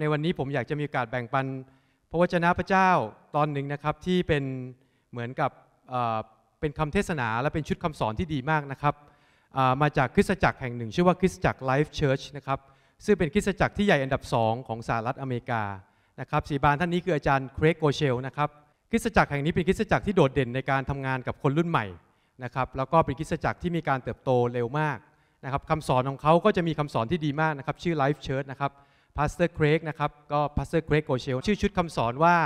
ในวันนี้ผมอยากจะมีโอกาสแบ่งปันพระวจนะพระเจ้าตอนหนึ่งนะครับที่เป็นเหมือนกับเป็นคำเทศนาและเป็นชุดคำสอนที่ดีมากนะครับมาจากคริสตจักรแห่งหนึ่ง ชื่อว่าคริสตจักรไลฟ์เชิร์ชนะครับซึ่งเป็นคริสตจักรที่ใหญ่อันดับ 2 ของสหรัฐอเมริกานะครับสีบานท่านนี้คืออาจารย์เครกโกเชลนะครับคริสตจักรแห่งนี้เป็นคริสตจักรที่โดดเด่นในการทำงานกับคนรุ่นใหม่นะครับแล้วก็เป็นคริสตจักรที่มีการเติบโตเร็วมากนะครับคำสอนของเขา ก็จะมีคำสอนที่ดีมากนะครับชื่อไลฟ์เชิร์ชนะครับพาสเตอร์เครกนะครับก็พาสเตอร์เครกโกเชลชื่อชุดคำสอนว่า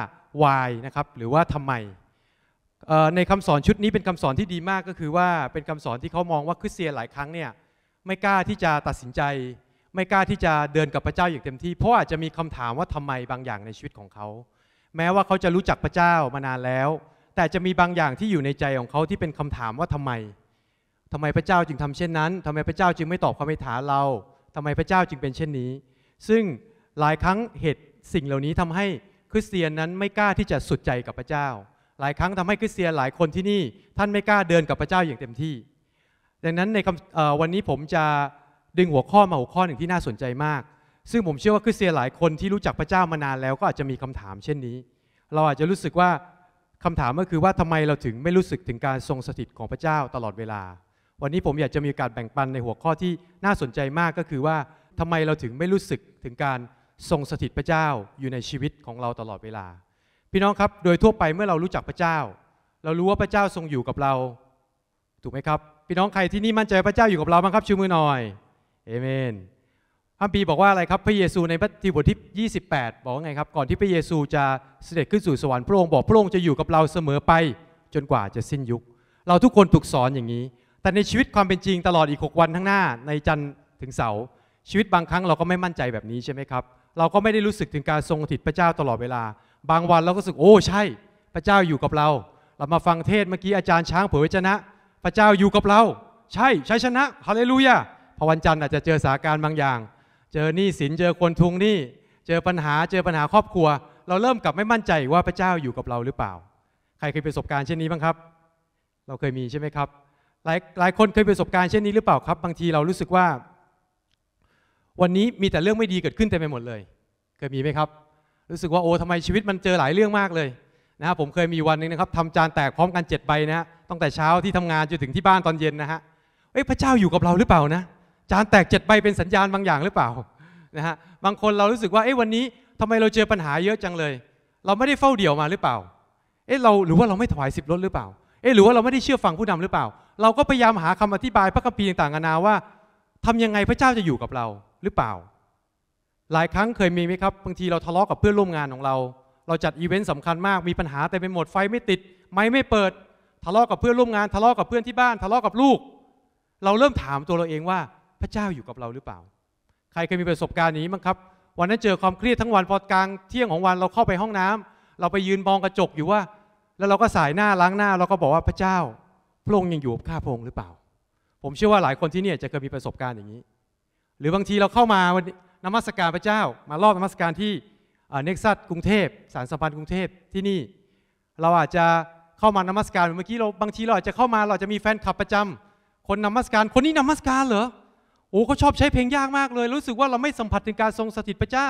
why นะครับหรือว่าทำไม ในคำสอนชุดนี้เป็นคำสอนที่ดีมากก็คือว่าเป็นคำสอนที่เขามองว่าคริสเตียนหลายครั้งเนี่ยไม่กล้าที่จะตัดสินใจ ไม่กล้าที่จะเดินกับพระเจ้าอย่างเต็มที่ เพราะอาจจะมีคำถามว่าทำไมบางอย่างในชีวิตของเขา แม้ว่าเขาจะรู้จักพระเจ้ามานานแล้ว แต่จะมีบางอย่างที่อยู่ในใจของเขาที่เป็นคำถามว่าทำไมทำไมพระเจ้าจึงทำเช่นนั้นทำไมพระเจ้าจึงไม่ตอบคำถามเราทำไมพระเจ้าจึงเป็นเช่นนี้ซึ่งหลายครั้งเหตุสิ่งเหล่านี้ทำให้คริสเตียนนั้นไม่กล้าที่จะสุดใจกับพระเจ้า หลายครั้งทำให้คริสเตียนหลายคนที่นี่ท่านไม่กล้าเดินกับพระเจ้าอย่างเต็มที่ ดังนั้นในวันนี้ผมจะดึงหัวข้อมาหัวข้อหนึ่งที่น่าสนใจมาก ซึ่งผมเชื่อว่าคริสเตียนหลายคนที่รู้จักพระเจ้ามานานแล้วก็อาจจะมีคำถามเช่นนี้ เราอาจจะรู้สึกว่าคำถามก็คือว่าทำไมเราถึงไม่รู้สึกถึงการทรงสถิตของพระเจ้าตลอดเวลา วันนี้ผมอยากจะมีการแบ่งปันในหัวข้อที่น่าสนใจมากก็คือว่าทำไมเราถึงไม่รู้สึกถึงการทรงสถิตพระเจ้าอยู่ในชีวิตของเราตลอดเวลา พี่น้องครับโดยทั่วไปเมื่อเรารู้จักพระเจ้า เรารู้ว่าพระเจ้าทรงอยู่กับเรา ถูกไหมครับ พี่น้องใครที่นี่มั่นใจพระเจ้าอยู่กับเราบ้างครับชูมือหน่อยเอเมนพระบีบอกว่าอะไรครับพระเยซูในพรทธิบทที่28 บอกว่าไงครับ ก่อนที่พระเยซูจะเสด็จขึ้นสู่สวรรค์พระองค์บอกพระองค์จะอยู่กับเราเสมอไป จนกว่าจะสิ้นยุค เราทุกคนถูกสอนอย่างนี้ แต่ในชีวิตความเป็นจริงตลอดอีก6วันข้างหน้า ในจันทร์ถึงเสาร์ชีวิตบางครั้งเราก็ไม่มั่นใจแบบนี้ใช่ไหมครับเราก็ไม่ได้รู้สึกถึงการทรงถิตพระเจ้าตลอดเวลา บางวันเราก็รู้สึกโอ้ใช่ พระเจ้าอยู่กับเรา เรามาฟังเทศเมื่อกี้อาจารย์ช้างเผยชนะ พระเจ้าอยู่กับเราใช่ใช้ชนะฮาเลลูยาพอวันจันทร์อาจจะเจอสาการบางอย่าง เจอหนี้สินเจอคนทวงหนี้เจอปัญหาเจอปัญหาครอบครัว เราเริ่มกลับไม่มั่นใจว่าพระเจ้าอยู่กับเราหรือเปล่า ใครเคยประสบการณ์เช่นนี้บ้างครับ เราเคยมีใช่ไหมครับ หลายหลายคนเคยประสบการณ์เช่นนี้หรือเปล่าครับ บางทีเรารู้สึกว่าวันนี้มีแต่เรื่องไม่ดีเกิดขึ้นเต็มไปหมดเลย เคยมีไหมครับ รู้สึกว่าโอ้ทำไมชีวิตมันเจอหลายเรื่องมากเลยนะครับผมเคยมีวันนึงนะครับทำจานแตกพร้อมกัน7ใบนะฮะตั้งแต่เช้าที่ทำงาน จนถึงที่บ้านตอนเย็นนะฮะเอ้ยพระเจ้าอยู่กับเราหรือเปล่านะ จานแตก7ใบเป็นสัญญาณบางอย่างหรือเปล่านะฮะบางคนเรารู้สึกว่า เอ้ยวันนี้ทำไมเราเจอปัญหาเยอะจังเลย เราไม่ได้เฝ้าเดี่ยวมาหรือเปล่าเอ้ยเราหรือว่าเราไม่ถวายสิบรถหรือเปล่าเอ้ยหรือว่าเราไม่ได้เชื่อฟังผู้นำหรือเปล่า เราก็พยายามหาคำอธิบายพระคัมภีร์ต่างๆนานาว่า ทำยังไงพระเจ้าจะอยู่กับเราหรือเปล่า หลายครั้งเคยมีไหมครับบางทีเราทะเลาะกับเพื่อนร่วมงานของเรา เราจัดอีเวนต์สำคัญมากมีปัญหาแต่เป็นหมดไฟไม่ติดไม้ไม่เปิดทะเลาะกับเพื่อนร่วมงาน ทะเลาะกับเพื่อนที่บ้านทะเลาะกับลูก เราเริ่มถามตัวเราเองว่าพระเจ้าอยู่กับเราหรือเปล่า ใครเคยมีประสบการณ์นี้บ้างครับ วันนั้นเจอความเครียดทั้งวันพอกลางเที่ยงของวันเราเข้าไปห้องน้ำ เราไปยืนมองกระจกอยู่ว่าแล้วเราก็สายหน้าล้างหน้าเราก็บอกว่าพระเจ้า พระองค์ยังอยู่กับข้าพระองค์หรือเปล่า ผมเชื่อว่าหลายคนที่นี่จะเคยมีประสบการณ์อย่างนี้รือบางทีเราเข้ามาวันนมัสการพระเจ้า มารอบนมัสการที่เน็กซัสกรุงเทพสารสัมพันธ์กรุงเทพที่นี่ เราอาจจะเข้ามานมัสการเมื่อกี้เราบางทีเราอาจจะเข้ามาเราจะมีแฟนคลับประจำ คนนมัสการคนนี้นมัสการเหรอโอ้เขาชอบใช้เพลงยากมากเลย รู้สึกว่าเราไม่สัมผัสถึงการทรงสถิตพระเจ้า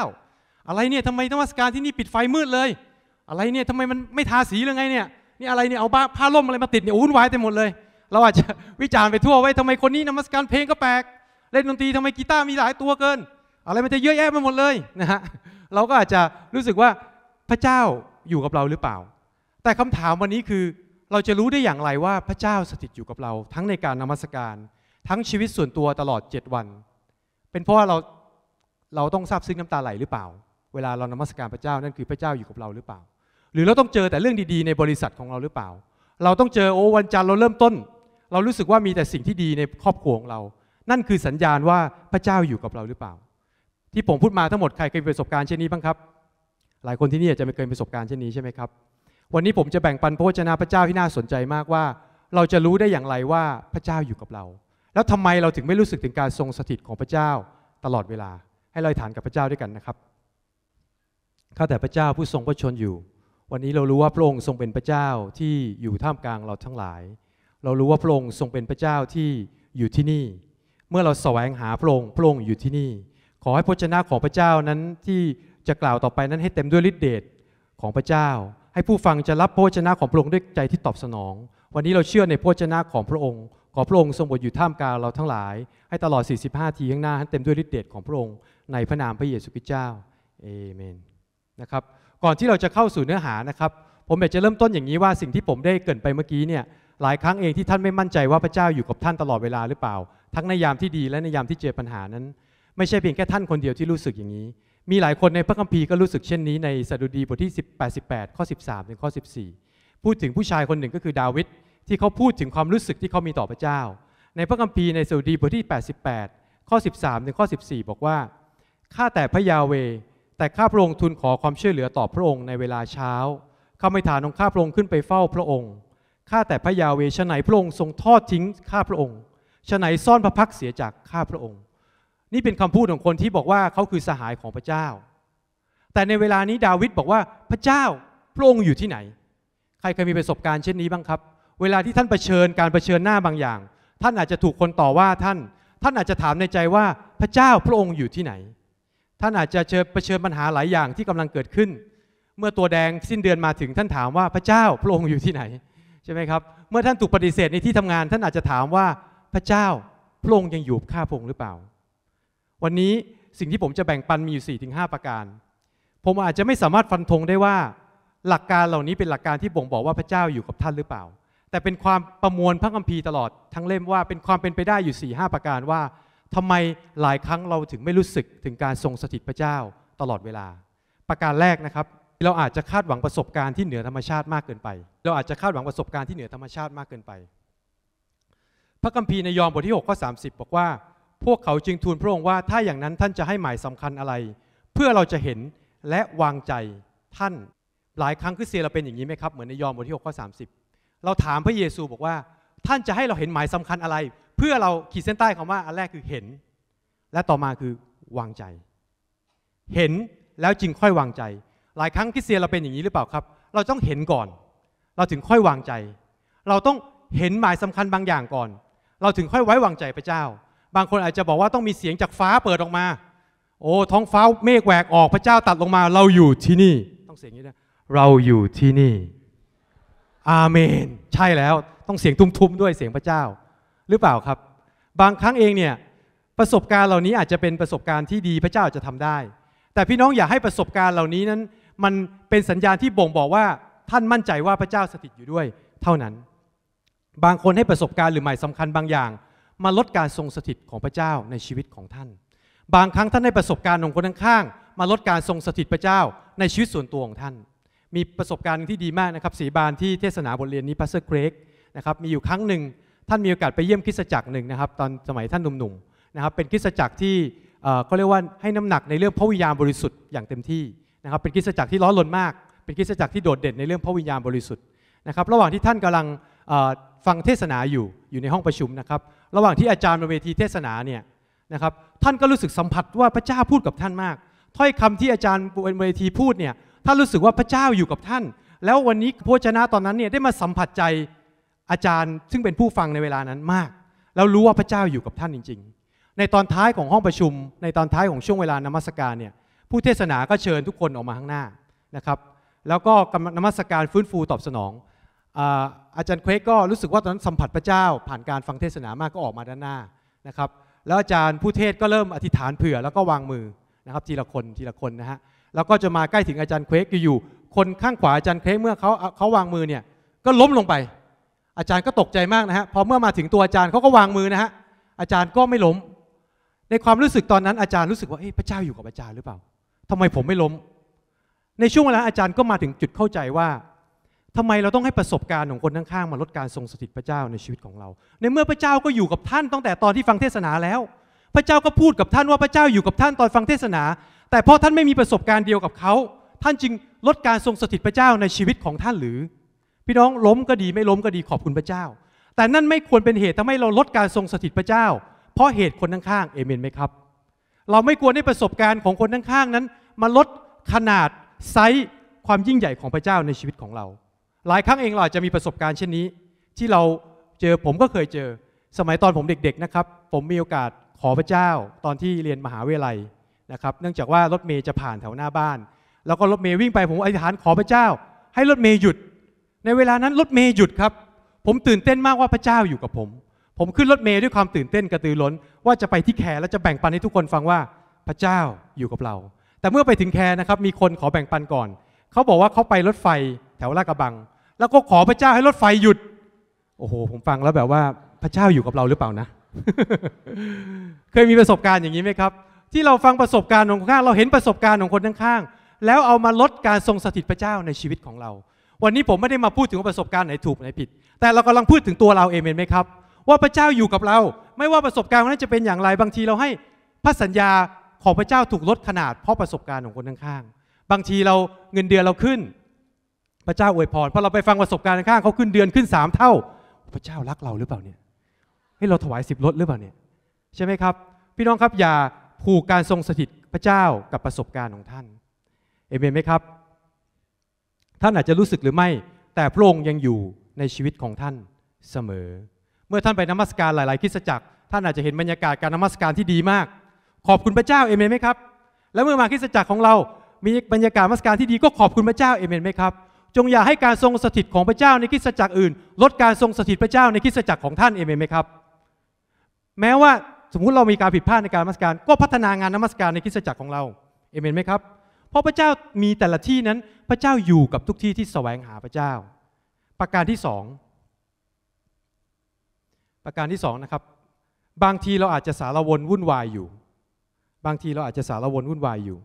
อะไรเนี่ยทำไมนมัสการที่นี่ปิดไฟมืดเลย อะไรเนี่ยทำไมมันไม่ทาสีเลยไงเนี่ยนี่อะไรเนี่ยเอาผ้าล่มอะไรมาติดเนี่ยวุ่นวายไปหมดเลย เราอาจจะวิจารณ์ไปทั่วไว้ทำไมคนนี้นมัสการเพลงก็แปลกเล่นดนตรีทำไมกีตาร์มีหลายตัวเกิน อะไรมันจะเยอะแยะไปหมดเลยนะฮะเราก็อาจจะรู้สึกว่าพระเจ้าอยู่กับเราหรือเปล่า แต่คำถามวันนี้คือเราจะรู้ได้อย่างไรว่าพระเจ้าสถิตอยู่กับเรา ทั้งในการนมัสการ ทั้งชีวิตส่วนตัวตลอด7วัน เป็นเพราะว่าเราเราต้องซาบซึ้งน้ำตาไหลหรือเปล่า เวลาเรานมัสการพระเจ้านั่นคือพระเจ้าอยู่กับเราหรือเปล่า หรือเราต้องเจอแต่เรื่องดีๆในบริษัทของเราหรือเปล่า เราต้องเจอโอ้วันจันทร์เราเริ่มต้น เรารู้สึกว่ามีแต่สิ่งที่ดีในครอบครัวของเรานั่นคือสัญญาณว่าพระเจ้าอยู่กับเราหรือเปล่า ที่ผมพูดมาทั้งหมดใครเคยประสบการณ์เช่นนี้บ้างครับ หลายคนที่นี่อาจจะไม่เคยประสบการณ์เช่นนี้ใช่ไหมครับ วันนี้ผมจะแบ่งปันพระวจนะพระเจ้าที่น่าสนใจมากว่า เราจะรู้ได้อย่างไรว่าพระเจ้าอยู่กับเรา แล้วทำไมเราถึงไม่รู้สึกถึงการทรงสถิตของพระเจ้าตลอดเวลา ให้เราฐานกับพระเจ้าด้วยกันนะครับข้าแต่พระเจ้าผู้ทรงพระชนอยู่ วันนี้เรารู้ว่าพระองค์ทรงเป็นพระเจ้าที่อยู่ท่ามกลางเราทั้งหลาย เรารู้ว่าพระองค์ทรงเป็นพระเจ้าที่อยู่ที่นี่เมื่อเราแสวงหาพระองค์พระองค์อยู่ที่นี่ ขอให้พระชนะของพระเจ้านั้นที่จะกล่าวต่อไปนั้นให้เต็มด้วยฤทธิเดชของพระเจ้า ให้ผู้ฟังจะรับพระชนะของพระองค์ด้วยใจที่ตอบสนอง วันนี้เราเชื่อในพระชนะของพระองค์ ขอพระองค์ทรงบทอยู่ท่ามกลางเราทั้งหลาย ให้ตลอด 45ทีข้างหน้าให้เต็มด้วยฤทธิเดชของพระองค์ ในพระนามพระเยซูคริสต์เจ้าเอเมน นะครับ ก่อนที่เราจะเข้าสู่เนื้อหานะครับ ผมอยากจะเริ่มต้นอย่างนี้ว่าสิ่งที่ผมได้เกินไปเมื่อกี้เนี่ย หลายครั้งเองที่ท่านไม่มั่นใจว่าพระเจ้าอยู่กับท่านตลอดเวลาหรือเปล่าทั้งในยามที่ดีและในยามที่เจอปัญหานั้น ไม่ใช่เพียงแค่ท่านคนเดียวที่รู้สึกอย่างนี้ มีหลายคนในพระคัมภีร์ก็รู้สึกเช่นนี้ในสดุดีบทที่88ข้อ13ถึงข้อ14 พูดถึงผู้ชายคนหนึ่งก็คือดาวิดที่เขาพูดถึงความรู้สึกที่เขามีต่อพระเจ้า ในพระคัมภีร์ในสดุดีบทที่ 88 ข้อ 13ถึงข้อ 14 บอกว่าข้าแต่พระยาเวแต่ข้าพระองค์ทูลขอความช่วยเหลือต่อพระองค์ในเวลาเช้าข้าไม่ฐานของข้าพระองค์ขึ้นไปเฝ้าพระองค์ข้าแต่พระยาเวชไหนพระองค์ทรงทอดทิ้งข้าพระองค์ฉะไหน ซ่อนพระพักเสียจากข้าพระองค์ นี่เป็นคำพูดของคนที่บอกว่าเขาคือสหายของพระเจ้า แต่ในเวลานี้ดาวิดบอกว่าพระเจ้าพระองค์อยู่ที่ไหน ใครเคยมีประสบการณ์เช่นนี้บ้างครับ เวลาที่ท่านเผชิญการเผชิญหน้าบางอย่าง ท่านอาจจะถูกคนต่อว่าท่าน ท่านอาจจะถามในใจว่าพระเจ้าพระองค์อยู่ที่ไหน ท่านอาจจะเจอเผชิญปัญหาหลายอย่างที่กำลังเกิดขึ้น เมื่อตัวแดงสิ้นเดือนมาถึงท่านถามว่าพระเจ้าพระองค์อยู่ที่ไหน ใช่ไหมครับ เมื่อท่านถูกปฏิเสธในที่ทำงาน ท่านอาจจะถามว่าพระเจ้าพระองค์ยังอยู่ข้าพระองค์หรือเปล่า วันนี้สิ่งที่ผมจะแบ่งปันมีอยู่4ี่ถึงหประการ ผมอาจจะไม่สามารถฟันธงได้ว่าหลักการเหล่านี้เป็นหลักการที่บ่งบอกว่าพระเจ้าอยู่กับท่านหรือเปล่า แต่เป็นความประมวลพระคัมภีร์ตลอดทั้งเล่มว่า เป็นความเป็นไปได้อยู่4ี่หประการว่าทำไมหลายครั้งเราถึงไม่รู้สึกถึงการทรงสถิตพระเจ้าตลอดเวลา ประการแรกนะครับเราอาจจะคาดหวังประสบการณ์ที่เหนือธรรมชาติมากเกินไป เราอาจจะคาดหวังประสบการณ์ที่เหนือธรรมชาติมากเกินไปพระคัมภีร์ในยอห์นบทที่6ข้อ30 บอกว่า พวกเขาจึงทูลพระองค์ว่า ถ้าอย่างนั้นท่านจะให้หมายสำคัญอะไร เพื่อเราจะเห็นและวางใจท่านหลายครั้งคืิเตียเราเป็นอย่างนี้ไหมครับเหมือนในยอห์นบทที่6ข้อ30 เราถามพระเยซูบอกว่า ท่านจะให้เราเห็นหมายสำคัญอะไร เพื่อเราขีดเส้นใต้คำว่าอันแรกคือเห็น และต่อมาคือวางใจ เห็นแล้วจึงค่อยวางใจ หลายครั้งคริสเตียนเราเป็นอย่างนี้หรือเปล่าครับ เราต้องเห็นก่อน เราถึงค่อยวางใจ เราต้องเห็นหมายสำคัญบางอย่างก่อนเราถึงค่อยไว้วางใจพระเจ้า บางคนอาจจะบอกว่าต้องมีเสียงจากฟ้าเปิดออกมา โอ้ท้องฟ้าเมฆแหวกออกพระเจ้าตัดลงมา เราอยู่ที่นี่ ต้องเสียงนี้นะเราอยู่ที่นี่ อาเมน ใช่แล้วต้องเสียงทุ้มๆด้วยเสียงพระเจ้า หรือเปล่าครับ บางครั้งเองเนี่ย ประสบการณ์เหล่านี้อาจจะเป็นประสบการณ์ที่ดีพระเจ้าจะทำได้ แต่พี่น้องอย่าให้ประสบการณ์เหล่านี้นั้น มันเป็นสัญญาณที่บ่งบอกว่าท่านมั่นใจว่าพระเจ้าสถิตอยู่ด้วยเท่านั้นบางคนให้ประสบการณ์หรือหมายสำคัญบางอย่าง มาลดการทรงสถิตของพระเจ้าในชีวิตของท่าน บางครั้งท่านให้ประสบการณ์ของคนข้างๆมาลดการทรงสถิตพระเจ้าในชีวิตส่วนตัวของท่าน มีประสบการณ์ที่ดีมากนะครับสีบานที่เทศนาบทเรียนนี้พัสเซอร์เกรกนะครับมีอยู่ครั้งหนึ่ง ท่านมีโอกาสไปเยี่ยมคริสตจักรหนึ่งนะครับ ตอนสมัยท่านหนุ่มๆนะครับเป็นคริสตจักรที่เขาเรียกว่าให้น้ำหนักในเรื่องพระวิญญาณบริสุทธิ์อย่างเต็มที่นะครับ เป็นคริสตจักรที่ร้อนรนมาก เป็นคริสตจักรที่โดดเด่นในเรื่องพระวิญญาณบริสุทธิ์นะครับระหว่างที่ท่านกำลังฟังเทศนาอยู่อยู่ในห้องประชุมนะครับระหว่างที่อาจารย์บนเวทีเทศนาเนี่ยนะครับท่านก็รู้สึกสัมผัสว่าพระเจ้าพูดกับท่านมาก ถ้อยคำที่อาจารย์บนเวทีพูดเนี่ยท่านรู้สึกว่าพระเจ้าอยู่กับท่าน แล้ววันนี้โภชนะตอนนั้นเนี่ยได้มาสัมผัสใจอาจารย์ ซึ่งเป็นผู้ฟังในเวลานั้นมากแล้วรู้ว่าพระเจ้าอยู่กับท่านจริง ๆ ในตอนท้ายของห้องประชุม ในตอนท้ายของช่วงเวลานมัสการเนี่ยผู้เทศนาก็เชิญทุกคนออกมาข้างหน้านะครับแล้วก็นมัสการฟื้นฟูตอบสนองอาจารย์เควกก็รู้สึกว่าตอนนั้นสัมผัสพระเจ้าผ่านการฟังเทศนามากก็ออกมาด้านหน้านะครับแล้วอาจารย์ผู้เทศก็เริ่มอธิษฐานเผื่อแล้วก็วางมือนะครับทีละคนทีละคนนะฮะแล้วก็จะมาใกล้ถึงอาจารย์เควกอยู่คนข้างขวาอาจารย์เควกเมื่อเขาเขาวางมือเนี่ยก็ล้มลงไป อาจารย์ก็ตกใจมากนะฮะพอเมื่อมาถึงตัวอาจารย์เขาก็วางมือนะฮะอาจารย์ก็ไม่ล้ม ในความรู้สึกตอนนั้นอาจารย์รู้สึกว่าเอ๊ะพระเจ้าอยู่กับอาจารย์หรือเปล่า ทำไมผมไม่ล้ม ในช่วงเวลาอาจารย์ก็มาถึงจุดเข้าใจว่าทำไมเราต้องให้ประสบการณ์ของคนข้างๆมาลดการทรงสถิตพระเจ้าในชีวิตของเรา ในเมื่อพระเจ้าก็อยู่กับท่านตั้งแต่ตอนที่ฟังเทศนาแล้ว พระเจ้าก็พูดกับท่านว่าพระเจ้าอยู่กับท่านตอนฟังเทศนา แต่พอท่านไม่มีประสบการณ์เดียวกับเขา ท่านจึงลดการทรงสถิตพระเจ้าในชีวิตของท่านหรือ พี่น้องล้มก็ดีไม่ล้มก็ดีขอบคุณพระเจ้า แต่นั่นไม่ควรเป็นเหตุทำให้เราลดการทรงสถิตพระเจ้า เพราะเหตุคนข้างๆเอเมนไหมครับ เราไม่ควรให้ประสบการณ์ของคนข้างๆนั้น มาลดขนาดไซส์ความยิ่งใหญ่ของพระเจ้าในชีวิตของเราหลายครั้งเองเราอจะมีประสบการณ์เช่นนี้ ที่เราเจอผมก็เคยเจอ สมัยตอนผมเด็กๆนะครับ ผมมีโอกาสขอพระเจ้าตอนที่เรียนมหาวิทยาลัยนะครับเนื่องจากว่ารถเมย์จะผ่านแถวหน้าบ้าน แล้วก็รถเมย์วิ่งไปผมอธิษฐานขอพระเจ้าให้รถเมย์หยุด ในเวลานั้นรถเมย์หยุดครับ ผมตื่นเต้นมากว่าพระเจ้าอยู่กับผม ผมขึ้นรถเมย์ด้วยความตื่นเต้นกระตือร้นว่าจะไปที่แคร์และจะแบ่งปันให้ทุกคนฟังว่าพระเจ้าอยู่กับเรา แต่เมื่อไปถึงแคร์นะครับมีคนขอแบ่งปันก่อนเขาบอกว่าเขาไปรถไฟแถวลาดกระบังแล้วก็ขอพระเจ้าให้รถไฟหยุด โอ้โห ผมฟังแล้วแบบว่าพระเจ้าอยู่กับเราหรือเปล่านะ เคยมีประสบการณ์อย่างนี้ไหมครับ ที่เราฟังประสบการณ์ของข้างเราเห็นประสบการณ์ของคนข้างๆแล้วเอามาลดการทรงสถิตพระเจ้าในชีวิตของเรา วันนี้ผมไม่ได้มาพูดถึงประสบการณ์ไหนถูกไหนผิด แต่เรากำลังพูดถึงตัวเราเองเไหมครับ ว่าพระเจ้าอยู่กับเรา ไม่ว่าประสบการณ์นั้นจะเป็นอย่างไร บางทีเราให้พระสัญญาของพระเจ้าถูกลดขนาดเพราะประสบการณ์ของคนข้างๆบางทีเราเงินเดือนเราขึ้นพระเจ้าอวยพรพอเราไปฟังประสบการณ์ข้างเขาขึ้นเดือนขึ้นสามเท่า พระเจ้ารักเราหรือเปล่าเนี่ยให้เราถวายสิบรถหรือเปล่าเนี่ยใช่ไหมครับพี่น้องครับอย่าผูกการทรงสถิตพระเจ้ากับประสบการณ์ของท่านเอเมนไหมครับ ท่านอาจจะรู้สึกหรือไม่ แต่พระองค์ยังอยู่ในชีวิตของท่านเสมอ เมื่อท่านไปนมัสการหลาย ๆคริสตจักรท่านอาจจะเห็นบรรยากาศการนมัสการที่ดีมาก ขอบคุณพระเจ้าเอเมนไหมครับแล้วเมื่อมาคริสตจักรของเรามีบรรยากาศนมัสการที่ดีก็ขอบคุณพระเจ้าเอเมนไหมครับจงอย่าให้การทรงสถิตของพระเจ้าในคริสตจักรอื่น ลดการทรงสถิตพระเจ้าในคริสตจักรของท่านเอเมนไหมครับ แม้ว่าสมมุติเรามีการผิดพลาดในการนมัสการ ก็พัฒนางานนมัสการในคริสตจักรของเราเอเมนไหมครับเพราะพระเจ้ามีแต่ละที่นั้นพระเจ้าอยู่กับทุกที่ที่แสวงหาพระเจ้า ประการที่สองประการที่สองนะครับบางทีเราอาจจะสารวนวุ่นวายอยู่ บางทีเราอาจจะสารวนวุ่นวายอยู่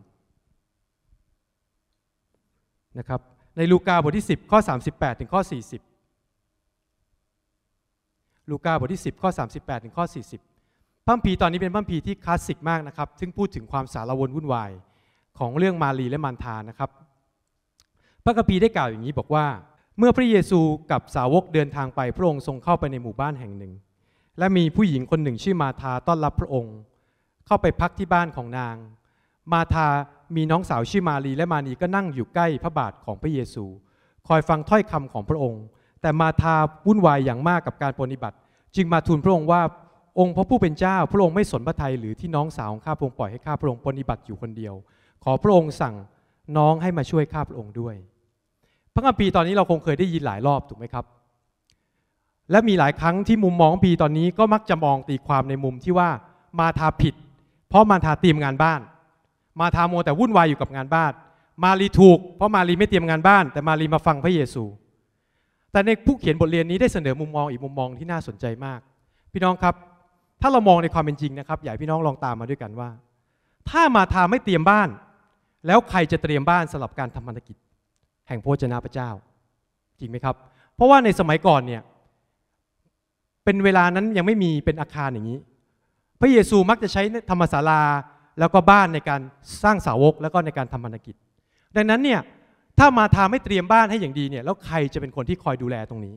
นะครับในลูกาบทที่10ข้อ38ถึงข้อ40 ลูกาบทที่10ข้อ38ถึงข้อ40พัมพีตอนนี้เป็นพัมพีที่คลาสสิกมากนะครับ ซึ่งพูดถึงความสารวนวุ่นวายของเรื่องมารีและมันทานะครับ พระกพีได้กล่าวอย่างนี้บอกว่า เมื่อพระเยซูกับสาวกเดินทางไปพระองค์ทรงเข้าไปในหมู่บ้านแห่งหนึ่ง และมีผู้หญิงคนหนึ่งชื่อมาธาต้อนรับพระองค์ เข้าไปพักที่บ้านของนางมาธามีน้องสาวชื่อมารี และมานี ก็นั่งอยู่ใกล้พระบาทของพระเยซู คอยฟังถ้อยคำของพระองค์ แต่มาทาวุ่นวายอย่างมากกับการปฏิบัติ จึงมาทูลพระองค์ว่าองค์พระผู้เป็นเจ้า พระองค์ไม่สนพระทัย หรือที่น้องสาวของข้าพระองค์ปล่อยให้ข้าพระองค์ปฏิบัติอยู่คนเดียว ขอพระองค์สั่งน้องให้มาช่วยข้าพระองค์ด้วย พระคัมภีร์ตอนนี้เราคงเคยได้ยินหลายรอบถูกไหมครับ และมีหลายครั้งที่มุมมองปีตอนนี้ก็มักจะมองตีความในมุมที่ว่ามาทาผิด เพราะมาทาตีมงานบ้านมาทาโมแต่วุ่นวายอยู่กับงานบ้าน มารีถูก เพราะมารีไม่เตรียมงานบ้าน แต่มารีมาฟังพระเยซู แต่ในผู้เขียนบทเรียนนี้ได้เสนอมุมมองอีกมุมมองที่น่าสนใจมาก พี่น้องครับ ถ้าเรามองในความเป็นจริงนะครับ อยากพี่น้องลองตามมาด้วยกันว่า ถ้ามาทาไม่เตรียมบ้าน แล้วใครจะเตรียมบ้านสำหรับการทำธุรกิจ แห่งพระเจ้าพระเจ้าจริงไหมครับ เพราะว่าในสมัยก่อนเนี่ยเป็นเวลานั้นยังไม่มีเป็นอาคารอย่างนี้ พระเยซูมักจะใช้ธรรมศาลาแล้วก็บ้านในการสร้างสาวกแล้วก็ในการทำธุนกิจ ดังนั้นเนี่ย ถ้ามาทาไม่เตรียมบ้านให้อย่างดีเนี่ยแล้วใครจะเป็นคนที่คอยดูแลตรงนี้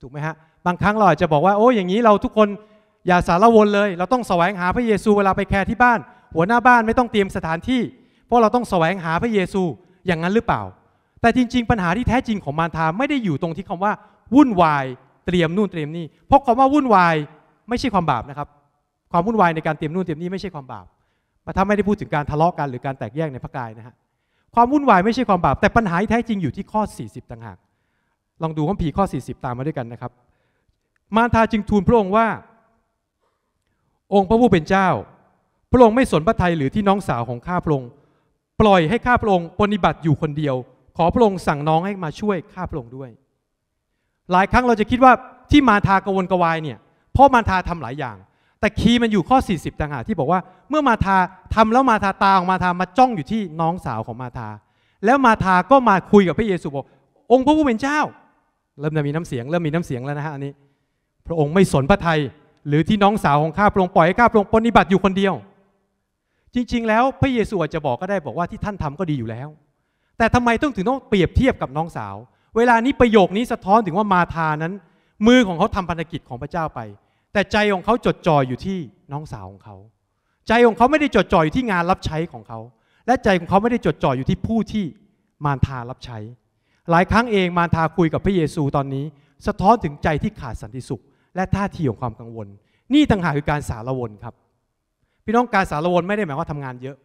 ถูกไหมฮะ บางครั้งเราอาจจะบอกว่าโอ้อย่างนี้เราทุกคนอย่าสารวนเลย เราต้องแสวงหาพระเยซูเวลาไปแคร์ที่บ้าน หัวหน้าบ้านไม่ต้องเตรียมสถานที่ เพราะเราต้องแสวงหาพระเยซูอย่างนั้นหรือเปล่า แต่จริง ๆ ปัญหาที่แท้จริงของมารทาไม่ได้อยู่ตรงที่คำว่าวุ่นวายเตรียมนู่นเตรียมนี่เพราะคำว่าวุ่นวายไม่ใช่ความบาปนะครับความวุ่นวายในการเตรียมนู่นเตรียมนี่ไม่ใช่ความบาปถ้าไม่ได้พูดถึงการทะเลาะกันหรือการแตกแยกในพระกายนะฮะความวุ่นวายไม่ใช่ความบาปแต่ปัญหาแท้จริงอยู่ที่ข้อ 40 ต่างหาก ลองดูข้อผีข้อ 40 ตามมาด้วยกันนะครับมารทาจึงทูลพระองค์ว่า องค์พระผู้เป็นเจ้า พระองค์ไม่สนพระทัยหรือที่น้องสาวของข้าพระองค์ปล่อยให้ข้าพระองค์ปฏิบัติอยู่คนเดียว ขอพระองค์สั่งน้องให้มาช่วยข้าพระองค์ด้วย หลายครั้งเราจะคิดว่าที่มาทากระวนกระวายเนี่ยเพราะมาทาทำหลายอย่างแต่คีย์มันอยู่ข้อ 40 ต่างหากที่บอกว่าเมื่อมาทาทำแล้วมาทาตาของมาทามาจ้องอยู่ที่น้องสาวของมาทาแล้วมาทาก็มาคุยกับพระเยซูบอกองค์พระผู้เป็นเจ้าเริ่มจะมีน้ำเสียงเริ่มมีน้ำเสียงแล้วนะฮะอันนี้ พระองค์ไม่สนพระไทยหรือที่น้องสาวของข้าพระองค์ปล่อยให้ข้าพระองค์ปฏิบัติอยู่คนเดียว จริงๆแล้วพระเยซูอาจจะบอกก็ได้บอกว่าที่ท่านทำก็ดีอยู่แล้ว แต่ทำไมต้องถึงต้องเปรียบเทียบกับน้องสาว เวลานี้ประโยคนี้สะท้อนถึงว่ามาทานั้น มือของเขาทำพันธกิจของพระเจ้าไปแต่ใจของเขาจดจ่อยอยู่ที่น้องสาวของเขา ใจของเขาไม่ได้จดจ่ออยู่ที่งานรับใช้ของเขา และใจของเขาไม่ได้จดจ่อยอยู่ที่ผู้ที่มารทารับใช้ หลายครั้งเองมารทาคุยกับพระเยซูตอนนี้ สะท้อนถึงใจที่ขาดสันติสุข และท่าทีของความกังวล นี่ต่างหากคือการสารวน ครับ พี่น้องการสารวนไม่ได้หมายว่าทำงานเยอะ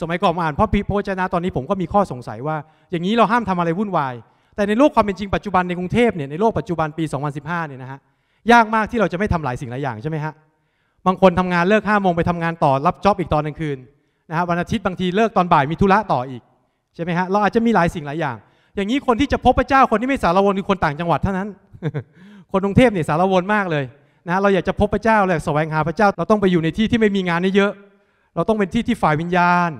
สมัยก่อนมอ่านพระพิโพจนะตอนนี้ผมก็มีข้อสงสัยว่า อย่างนี้เราห้ามทำอะไรวุ่นวาย แต่ในโลกความเป็นจริงปัจจุบันในกรุงเทพเนี่ยในโลกปัจจุบันปี2015เนี่ยนะฮะยากมากที่เราจะไม่ทำหลายสิ่งหลายอย่างใช่ไหมฮะบางคนทำงานเลิกห้าโมงไปทำงานต่อรับจ็อบอีกตอนกลางคืนนะฮะวันอาทิตย์บางทีเลิกตอนบ่ายมีธุระต่ออีกใช่ไหมฮะเราอาจจะมีหลายสิ่งหลายอย่าง อย่างนี้คนที่จะพบพระเจ้าคนที่ไม่สารวนคือคนต่างจังหวัดเท่านั้น คนกรุงเทพเนี่ยสารวนมากเลยนะเราอยากจะพบพระเจ้าเลยแสวงหาพระเจ้า เราต้องไปอยู่ในที่ที่ไม่มีงานเยอะเราต้องเป็นที่ที่ฝ่ายวิญญาณ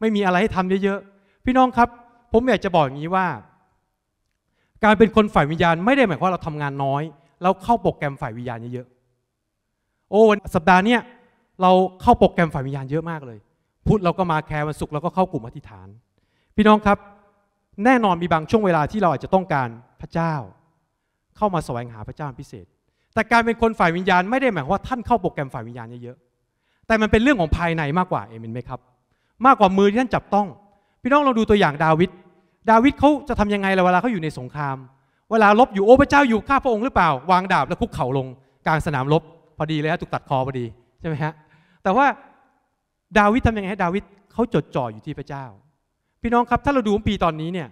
ไม่มีอะไรให้ทำเยอะๆพี่น้องครับผมอยากจะบอกอย่างนี้ว่า การเป็นคนฝ่ายวิญญาณไม่ได้หมายความว่าเราทำงานน้อยแล้วเข้าโปรแกรมฝ่ายวิญญาณเยอะๆโอ้สัปดาห์เนี้ยเราเข้าโปรแกรมฝ่ายวิญญาณเยอะมากเลย พุธเราก็มาแคร์วันศุกร์เราก็เข้ากลุ่มอธิษฐาน พี่น้องครับ แน่นอนมีบางช่วงเวลาที่เราอาจจะต้องการพระเจ้า เข้ามาแสวงหาพระเจ้าพิเศษ แต่การเป็นคนฝ่ายวิญญาณไม่ได้หมายว่าท่านเข้าโปรแกรมฝ่ายวิญญาณเยอะๆแต่มันเป็นเรื่องของภายในมากกว่าเอเมนไหมครับ มากกว่ามือที่ท่านจับต้อง พี่น้องเราดูตัวอย่างดาวิดดาวิดเขาจะทำยังไงเวลาเขาอยู่ในสงครามเวลาลบอยู่โอ้พระเจ้าอยู่ข้าพระองค์หรือเปล่า วางดาบแล้วคุกเข่าลงกลางสนามลบพอดีเลยฮะถูกตัดคอพอดีใช่ไหมฮะแต่ว่าดาวิดทำยังไงให้ดาวิดเขาจดจ่ออยู่ที่พระเจ้า พี่น้องครับถ้าเราดูพระปีตอนนี้เนี่ย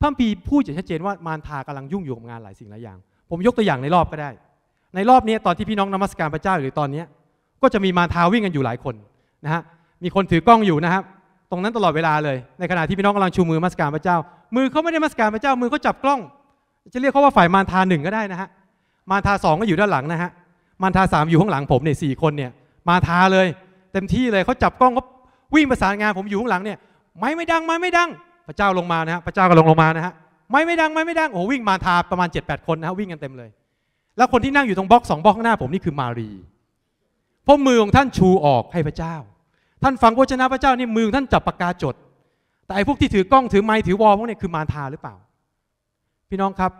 พระปีพูดอย่างชัดเจนว่ามารทากำลังยุ่งอยู่กับงานหลายสิ่งหลายอย่าง ผมยกตัวอย่างในรอบก็ได้ ในรอบนี้ตอนที่พี่น้องนมัสการพระเจ้าหรือตอนนี้ก็จะมีมารทาวิ่งกันอยู่หลายคนนะฮะมีคนถือกล้องอยู่นะครับตรงนั้นตลอดเวลาเลยในขณะที่พี่น้องกำลังชูมือมัสการพระเจ้ามือเขาไม่ได้มัสการพระเจ้า มือเขาจับกล้อง จะเรียกเขาว่าฝ่ายมารทาหนึ่งก็ได้นะฮะ มารทาสองก็อยู่ด้านหลังนะฮะ มารทาสามอยู่ข้างหลังผมเนี่ยสี่คนเนี่ยมาทาเลย เต็มที่เลยเขาจับกล้องเขาวิ่งประสานงานผมอยู่ข้างหลังเนี่ยไม่ไม่ดังไม่ไม่ดังพระเจ้าลงมานะฮะพระเจ้าก็ลงลงมานะฮะไม่ไม่ดังไม่ไม่ดังโอ้วิ่งมาทาประมาณ7จ็คนนะฮะวิ่งกันเต็มเลย แล้วคนที่นั่งอยู่ตรงบล็อกสองบล็อกข้างหน้าผมนี่คือมารีเพราะมือของท่านชูออกให้พระเจ้า ท่านฟังพระชนะพระเจ้านี่มือท่านจับปากกาจดแต่ไอ้พวกที่ถือกล้องถือไม้ถือวอลพวกนี้คือมารทาหรือเปล่า พี่น้องครับ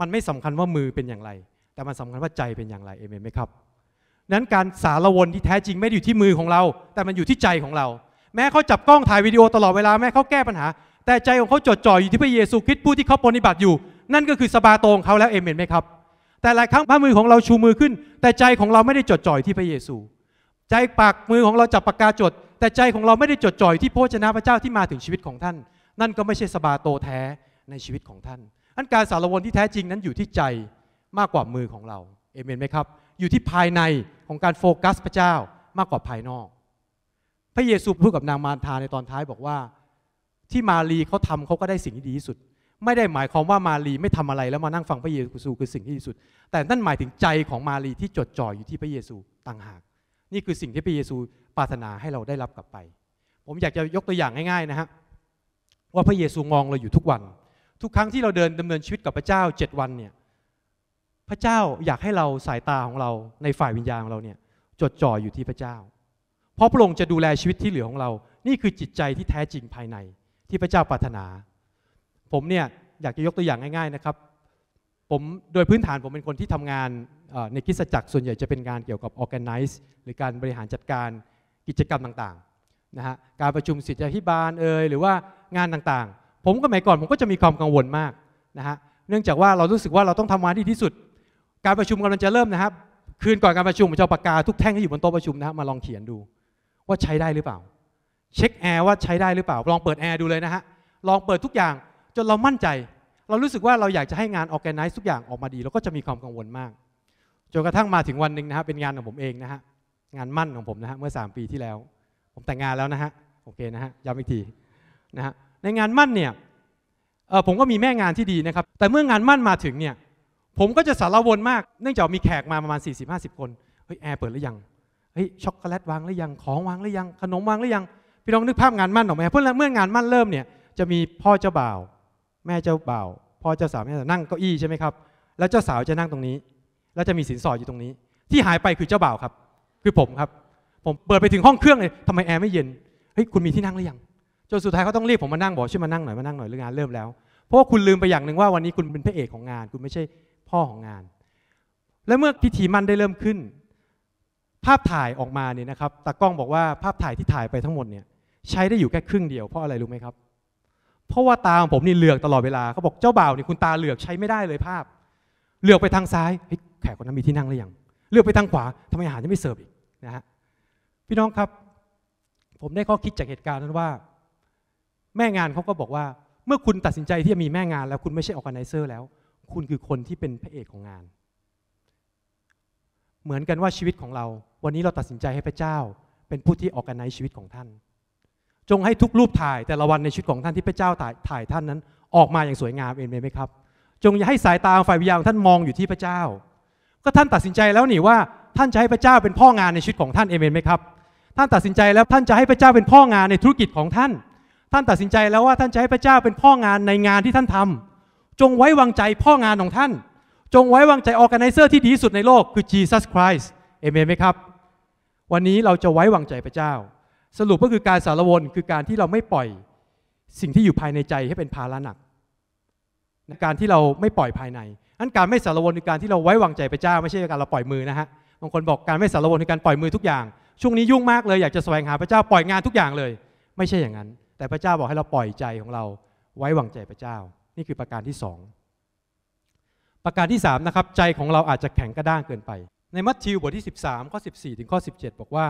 มันไม่สำคัญว่ามือเป็นอย่างไร แต่มันสำคัญว่าใจเป็นอย่างไรเอเมนไหมครับนั้นการสารวนที่แท้จริงไม่ได้อยู่ที่มือของเรา แต่มันอยู่ที่ใจของเรา แม้เขาจับกล้องถ่ายวิดีโอตลอดเวลาแม้เขาแก้ปัญหา แต่ใจของเขาจดจ่ออยู่ที่พระเยซูคริสต์ผู้ที่เขาปฏิบัติอยู่ นั่นก็คือสบาโตงเขาแล้วเอเมนไหมครับ แต่หลายครั้งพระมือของเราชูมือขึ้น แต่ใจของเราไม่ได้จดจ่อยที่พระเยซูใจปากมือของเราจับปากกาจด แต่ใจของเราไม่ได้ จด จ่อยที่พระชนะพระเจ้าที่มาถึงชีวิตของท่าน นั่นก็ไม่ใช่สบาโตแท้ ในชีวิตของท่านอันการสารวนที่แท้จริงนั้นอยู่ที่ใจมากกว่ามือของเราเอเมนไหมครับ อยู่ที่ภายในของการโฟกัสพระเจ้ามากกว่าภายนอก พระเยซูพูดกับนางมารธาในตอนท้ายบอกว่าที่มารีเขาทำเขาก็ได้สิ่งที่ดีที่สุด ไม่ได้หมายความว่ามารีไม่ทำอะไรแล้วมานั่งฟังพระเยซูคือสิ่งที่ดีที่สุด แต่นั่นหมายถึงใจของมารีที่จดจ่ออยู่ที่พระเยซูต่างหากนี่คือสิ่งที่พระเยซูปรารถนาให้เราได้รับกลับไป ผมอยากจะยกตัวอย่างง่ายๆนะฮะว่าพระเยซูมองเราอยู่ทุกวัน ทุกครั้งที่เราเดินดำเนินชีวิตกับพระเจ้า7 วันเนี่ยพระเจ้าอยากให้เราสายตาของเราในฝ่ายวิญญาณของเราเนี่ยจดจ่ออยู่ที่พระเจ้าเพราะพระองค์จะดูแลชีวิตที่เหลือของเรา นี่คือจิตใจที่แท้จริงภายในที่พระเจ้าปรารถนา ผมเนี่ยอยากจะยกตัวอย่างง่ายๆนะครับผมโดยพื้นฐานผมเป็นคนที่ทำงานในกิจจักรส่วนใหญ่จะเป็นงานเกี่ยวกับ organize หรือการบริหารจัดการกิจกรรมต่างๆนะฮะการประชุมสิทธิพิบาลเอ่ยหรือว่างานต่างๆ ผมก็หมายก่อนผมก็จะมีความกังวลมากนะฮะเนื่องจากว่าเรารู้สึกว่าเราต้องทำงานที่ที่สุด การประชุมกำลังจะเริ่มนะครับ คืนก่อนการประชุมจะปากกาทุกแท่งที่อยู่บนโต๊ะประชุมนะฮะมาลองเขียนดู ว่าใช้ได้หรือเปล่า เช็คแอร์ว่าใช้ได้หรือเปล่าลองเปิดแอร์ดูเลยนะฮะลองเปิดทุกอย่างจนเรามั่นใจเรารู้สึกว่าเราอยากจะให้งานออแกไนซ์ทุกอย่างออกมาดีเราก็จะมีความกังวลมากจนกระทั่งมาถึงวันหนึ่งนะฮะเป็นงานของผมเองนะฮะงานมั่นของผมนะฮะเมื่อ 3 ปีที่แล้ว ผมแต่งงานแล้วนะฮะโอเคนะฮะย้ำอีกทีนะฮะในงานมั่นเนี่ยเออผมก็มีแม่งานที่ดีนะครับ แต่เมื่องานมั่นมาถึงเนี่ย ผมก็จะสารวนมากเนื่องจากมีแขกมาประมาณ40-50 คนเฮ้ยแอร์เปิดหรือยังเฮ้ยช็อกโกแลตวางหรือยังของวางหรือยัง ขนมวางหรือยังพี่น้องนึกภาพงานมั่นออกไหมเพื่อเมื่องานมั่นเริ่มเนี่ยจะมีพ่อเจ้าบ่าวแม่เจ้าบ่าวพ่อเจ้าสาวแม่นั่งเก้าอี้ใช่ไหมครับ แล้วเจ้าสาวจะนั่งตรงนี้ แล้วจะมีสินสอดอยู่ตรงนี้ ที่หายไปคือเจ้าบ่าวครับ คือผมครับ ผมเปิดไปถึงห้องเครื่องเลยทำไมแอร์ไม่เย็น เฮ้ยคุณมีที่นั่งหรือยัง จนสุดท้ายเขาต้องเรียก ผมมานั่งบอกช่วยมานั่งหน่อยมานั่งหน่อยเรื่องงานเริ่มแล้วเพราะว่าคุณลืมไปอย่างหนึ่งว่าวันนี้คุณเป็นพระเอกของงาน คุณไม่ใช่พ่อของงาน และเมื่อพิธีมั่นได้เริ่มขึ้น ภาพถ่ายออกมาเนี่ยนะครับตากล้องบอกว่าภาพถ่ายที่ถ่ายไปทั้งหมดเนี่ยใช้ได้อยู่แค่ครึ่งเดียวเพราะอะไรรู้ไหมครับเพราะว่าตาของผมนี่เหลือกตลอดเวลาเขาบอกเจ้าบ่าวนี่คุณตาเหลือกใช้ไม่ได้เลยภาพเหลือกไปทางซ้ายแขกคนนั้นมีที่นั่งหรือยังเลือกไปทางขวาทำไมอาหารยังไม่เสิร์ฟอีกนะฮะพี่น้องครับผมได้ข้อคิดจากเหตุการณ์นั้นว่า แม่งานเขาก็บอกว่าเมื่อคุณตัดสินใจที่จะมีแม่งานแล้วคุณไม่ใช่ออแกไนเซอร์แล้ว คุณคือคนที่เป็นพระเอกของงาน เหมือนกันว่าชีวิตของเรา วันนี้เราตัดสินใจให้พระเจ้า เป็นผู้ที่ออแกไนซ์ชีวิตของท่านจงให้ทุกรูปถ่ายแต่ละวันในชีวิตของท่านที่พระเจ้าถ่ายถ่ายท่านนั้นออกมาอย่างสวยงามเองไหมครับ จงอย่าให้สายตาฝ่ายวิญญาณท่านมองอยู่ที่พระเจ้า ก็ท่านตัดสินใจแล้วนี่ว่าท่านจะให้พระเจ้าเป็นพ่องานในชีวิตของท่านเอเมนไหมครับ ท่านตัดสินใจแล้วท่านจะให้พระเจ้าเป็นพ่องานในธุรกิจของท่าน ท่านตัดสินใจแล้วว่าท่านจะให้พระเจ้าเป็นพ่องานในงานที่ท่านทำจงไว้วางใจพ่องานของท่าน จงไว้วางใจออแกันเซอร์ที่ดีสุดในโลกคือ Jesus Christ เอเมนไหมครับ วันนี้เราจะไว้วางใจพระเจ้าสรุปก็คือการสารวนคือการที่เราไม่ปล่อยสิ่งที่อยู่ภายในใจให้เป็นภาระหนัก การที่เราไม่ปล่อยภายในนั้นการไม่สารวนคือการที่เราไว้วางใจพระเจ้า ไม่ใช่การเราปล่อยมือนะฮะบางคนบอกการไม่สารวนคือการปล่อยมือทุกอย่างช่วงนี้ยุ่งมากเลยอยากจะแสวงหาพระเจ้าปล่อยงานทุกอย่างเลย ไม่ใช่อย่างนั้น แต่พระเจ้าบอกให้เราปล่อยใจของเราไว้วางใจพระเจ้า นี่คือประการที่สองประการที่3นะครับใจของเราอาจจะแข็งกระด้างเกินไป ในมัทธิวบทที่ 13ข้อ14ถึงข้อ17บอกว่า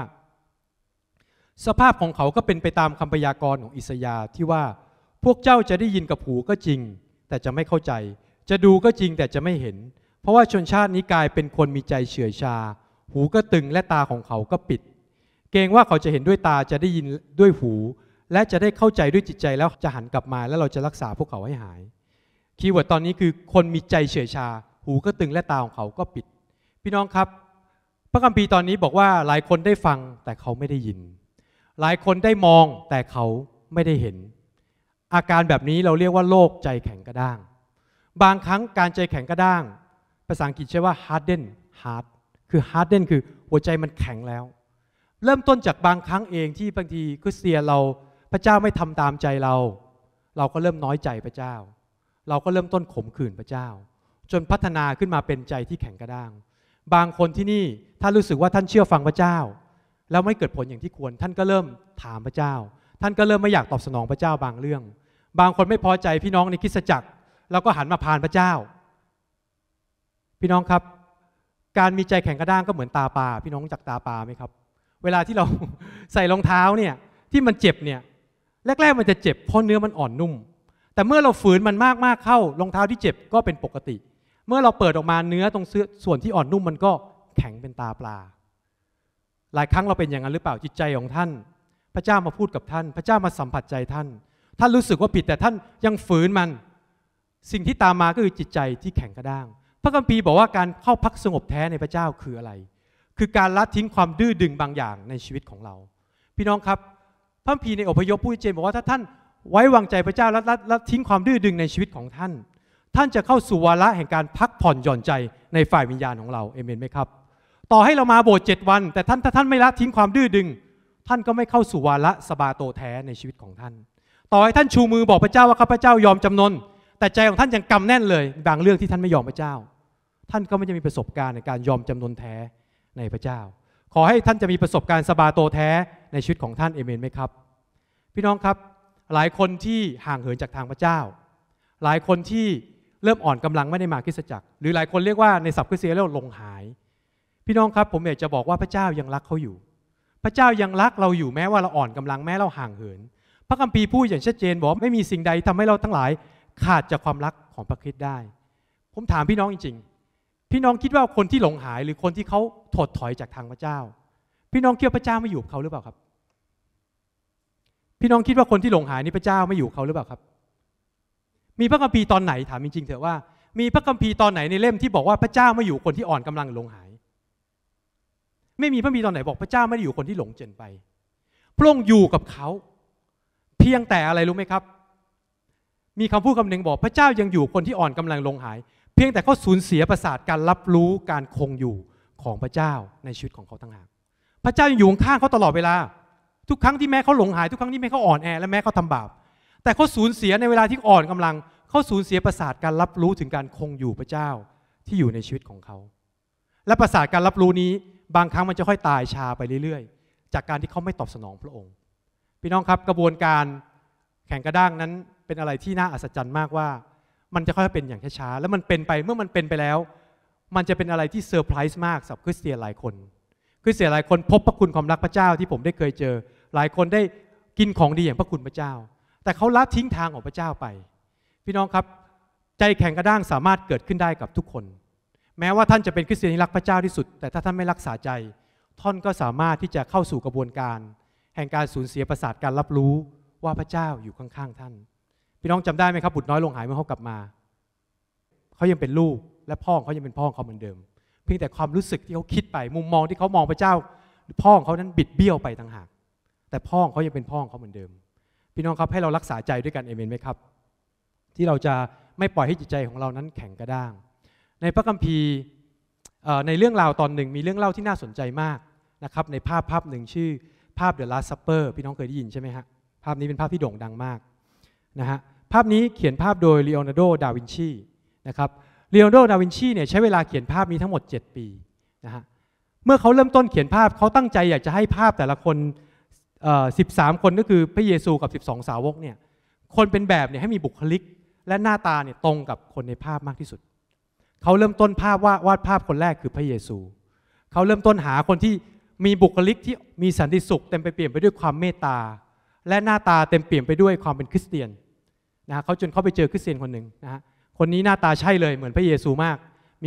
สภาพของเขาก็เป็นไปตามคำพยากรณ์ของอิสยาที่ว่า พวกเจ้าจะได้ยินกับหูก็จริง แต่จะไม่เข้าใจ จะดูก็จริงแต่จะไม่เห็น เพราะว่าชนชาตินี้กลายเป็นคนมีใจเฉื่อยชา หูก็ตึงและตาของเขาก็ปิด เกรงว่าเขาจะเห็นด้วยตาจะได้ยินด้วยหู และจะได้เข้าใจด้วยจิตใจแล้วจะหันกลับมาแล้วเราจะรักษาพวกเขาให้หายคีย์เวิร์ดตอนนี้คือ คนมีใจเฉื่อยชา หูก็ตึงและตาของเขาก็ปิด พี่น้องครับ พระคัมภีร์ตอนนี้บอกว่าหลายคนได้ฟังแต่เขาไม่ได้ยินหลายคนได้มองแต่เขาไม่ได้เห็น อาการแบบนี้เราเรียกว่าโรคใจแข็งกระด้าง บางครั้งการใจแข็งกระด้างภาษาอังกฤษใช้ว่า harden heart คือ harden คือหัวใจมันแข็งแล้ว เริ่มต้นจากบางครั้งเองที่บางทีคริสเตียนเราพระเจ้าไม่ทำตามใจเรา เราก็เริ่มน้อยใจพระเจ้า เราก็เริ่มต้นข่มขืนพระเจ้า จนพัฒนาขึ้นมาเป็นใจที่แข็งกระด้างบางคนที่นี่ถ้ารู้สึกว่าท่านเชื่อฟังพระเจ้าแล้วไม่เกิดผลอย่างที่ควร ท่านก็เริ่มถามพระเจ้า ท่านก็เริ่มไม่อยากตอบสนองพระเจ้าบางเรื่อง บางคนไม่พอใจพี่น้องในคิสจักรเราก็หันมาพานพระเจ้า พี่น้องครับ การมีใจแข็งกระด้างก็เหมือนตาปลาพี่น้องจากตาปลาไหมครับ เวลาที่เราใส่รองเท้าเนี่ย ที่มันเจ็บเนี่ยแรกๆ มันจะเจ็บเพราะเนื้อมันอ่อนนุ่ม แต่เมื่อเราฝืนมันมากๆเข้ารองเท้าที่เจ็บก็เป็นปกติ เมื่อเราเปิดออกมาเนื้อตรงเสื้อส่วนที่อ่อนนุ่มมันก็แข็งเป็นตาปลาหลายครั้งเราเป็นอย่างนั้นหรือเปล่าจิตใจของท่าน พระเจ้ามาพูดกับท่าน พระเจ้ามาสัมผัสใจท่านท่านรู้สึกว่าผิดแต่ท่านยังฝืนมัน สิ่งที่ตามมาก็คือจิตใจที่แข็งกระด้าง พระคัมภีร์บอกว่าการเข้าพักสงบแท้ในพระเจ้าคืออะไร คือการละทิ้งความดื้อดึงบางอย่างในชีวิตของเรา พี่น้องครับพระคัมภีร์ในอพยพผู้เจนบอกว่าถ้าท่าน ไว้วางใจพระเจ้าและละทิ้งความดื้อดึงในชีวิตของท่าน ท่านจะเข้าสู่วาระแห่งการพักผ่อนหย่อนใจ ในฝ่ายวิญญาณของเราเอเมนไหมครับต่อให้เรามาโบสถ์เจ็ดวัน แต่ท่านถ้าท่านไม่ละทิ้งความดื้อดึง ท่านก็ไม่เข้าสู่วาระสบาโตแท้ในชีวิตของท่าน ต่อให้ท่านชูมือบอกพระเจ้าว่าข้าพเจ้ายอมจำนนแต่ใจของท่านยังกำแน่นเลยบางเรื่องที่ท่านไม่ยอมพระเจ้า ท่านก็ไม่จะมีประสบการณ์ในการยอมจำนนแท้ในพระเจ้า ขอให้ท่านจะมีประสบการณ์สบาโตแท้ในชีวิตของท่านเอเมนไหมครับพี่น้องครับหลายคนที่ห่างเหินจากทางพระเจ้า หลายคนที่เริ่มอ่อนกำลังไม่ได้มาคริสตจักร หรือหลายคนเรียกว่าในศัพท์คริสเตียนเรียกหลงหายพี่น้องครับผมอยากจะบอกว่าพระเจ้ายังรักเขาอยู่ พระเจ้ายังรักเราอยู่แม้ว่าเราอ่อนกำลังแม้เราห่างเหิน พระคัมภีร์พูดอย่างชัดเจนบอกไม่มีสิ่งใดทำให้เราทั้งหลายขาดจากความรักของพระคริสต์ได้ ผมถามพี่น้องจริง ๆ พี่น้องคิดว่าคนที่หลงหายหรือคนที่เขาถดถอยจากทางพระเจ้า พี่น้องเกี่วพระเจ้าไม่อยู่กับเขาหรือเปล่าครับ พี่น้องคิดว่าคนที่หลงหายนี่พระเจ้าไม่อยู่เขาหรือเปล่าครับ มีพระคัมภีร์ตอนไหนถามจริงๆเถอะว่ามีพระคัมภีร์ตอนไหนในเล่มที่บอกว่าพระเจ้าไม่อยู่คนที่อ่อนกำลังหลงหายไม่มีพระมีตอนไหนบอกพระเจ้าไม่ได้อยู่คนที่หลงเจนไป พระองค์อยู่กับเขา เพียงแต่อะไรรู้ไหมครับ มีคำพูดคำานึงบอกพระเจ้ายังอยู่คนที่อ่อนกำลังลงหาย เพียงแต่เขาสูญเสียประสาทการรับรู้การคงอยู่ของพระเจ้า ในชีวิตของเขาตั้งหากพระเจ้ายังอยู่ข้างเขาตลอดเวลา ทุกครั้งที่แม่เขาหลงหาย ทุกครั้งที่แม่เขาอ่อนแอและแม่เขาทาบาป แต่เขาสูญเสียในเวลาที่อ่อนกำลัง เขาสูญเสียประสาทการรับรู้ถึงการคงอยู่พระเจ้าที่อยู่ในชีวิตของเขา และประสาทการรับรู้นี้บางครั้งมันจะค่อยตายชาไปเรื่อยๆ จากการที่เขาไม่ตอบสนองพระองค์ พี่น้องครับกระบวนการแข่งกระด้างนั้นเป็นอะไรที่น่าอัศจรรย์มากว่า มันจะค่อยเป็นอย่างช้าๆ แล้วมันเป็นไปเมื่อมันเป็นไปแล้ว มันจะเป็นอะไรที่เซอร์ไพรส์มากสำหรับคริสเตียนหลายคนคริสเตียนหลายคนพบพระคุณความรักพระเจ้าที่ผมได้เคยเจอ หลายคนได้กินของดีอย่างพระคุณพระเจ้า แต่เขาละทิ้งทางของพระเจ้าไป พี่น้องครับใจแข็งกระด้างสามารถเกิดขึ้นได้กับทุกคนแม้ว่าท่านจะเป็นคริสเตียนที่รักพระเจ้าที่สุด แต่ถ้าท่านไม่รักษาใจ ท่านก็สามารถที่จะเข้าสู่กระบวนการ แห่งการสูญเสียประสาทการรับรู้ว่าพระเจ้าอยู่ข้าง ๆ ท่าน พี่น้องจำได้ไหมครับบุตรน้อยลงหายเมื่อเขากลับมาเขายังเป็นลูกและพ่อเขายังเป็นพ่อเขาเหมือนเดิม เพียงแต่ความรู้สึกที่เขาคิดไปมุมมองที่เขามองพระเจ้าพ่อเขานั้นบิดเบี้ยวไปต่างหาก แต่พ่อเขายังเป็นพ่อเขาเหมือนเดิม พี่น้องครับให้เรารักษาใจด้วยกันเอเมนไหมครับ ที่เราจะไม่ปล่อยให้จิตใจของเรานั้นแข็งกระด้างในพระคัมภีร์ในเรื่องราวตอนหนึ่งมีเรื่องเล่าที่น่าสนใจมากนะครับในภาพภาพหนึ่งชื่อภาพอะลาสซัปเปอร์พี่น้องเคยได้ยินใช่ไหมฮะภาพนี้เป็นภาพที่โด่งดังมากนะฮะภาพนี้เขียนภาพโดยเลโอนาร์โด ดาวินชีนะครับเลโอนาร์โด ดาวินชีเนี่ยใช้เวลาเขียนภาพนี้ทั้งหมด 7 ปีนะฮะเมื่อเขาเริ่มต้นเขียนภาพเขาตั้งใจอยากจะให้ภาพแต่ละคนสสิบามคนก็คือพระเยซูกับ12สาวกเนี่ยคนเป็นแบบเนี่ยให้มีบุคลิก และหน้าตาเนี่ยตรงกับคนในภาพมากที่สุดเขาเริ่มต้นภาพว่าวาดภาพคนแรกคือพระเยซู เขาเริ่มต้นหาคนที่มีบุคลิกที่มีสันติสุขเต็มไปเปลี่ยนไปด้วยความเมตตาและหน้าตาเต็มเปลี่ยนไปด้วยความเป็นคริสเตียนนะเขาจนเขาไปเจอคริสเตียนคนหนึ่งนะฮะคนนี้หน้าตาใช่เลยเหมือนพระเยซูมาก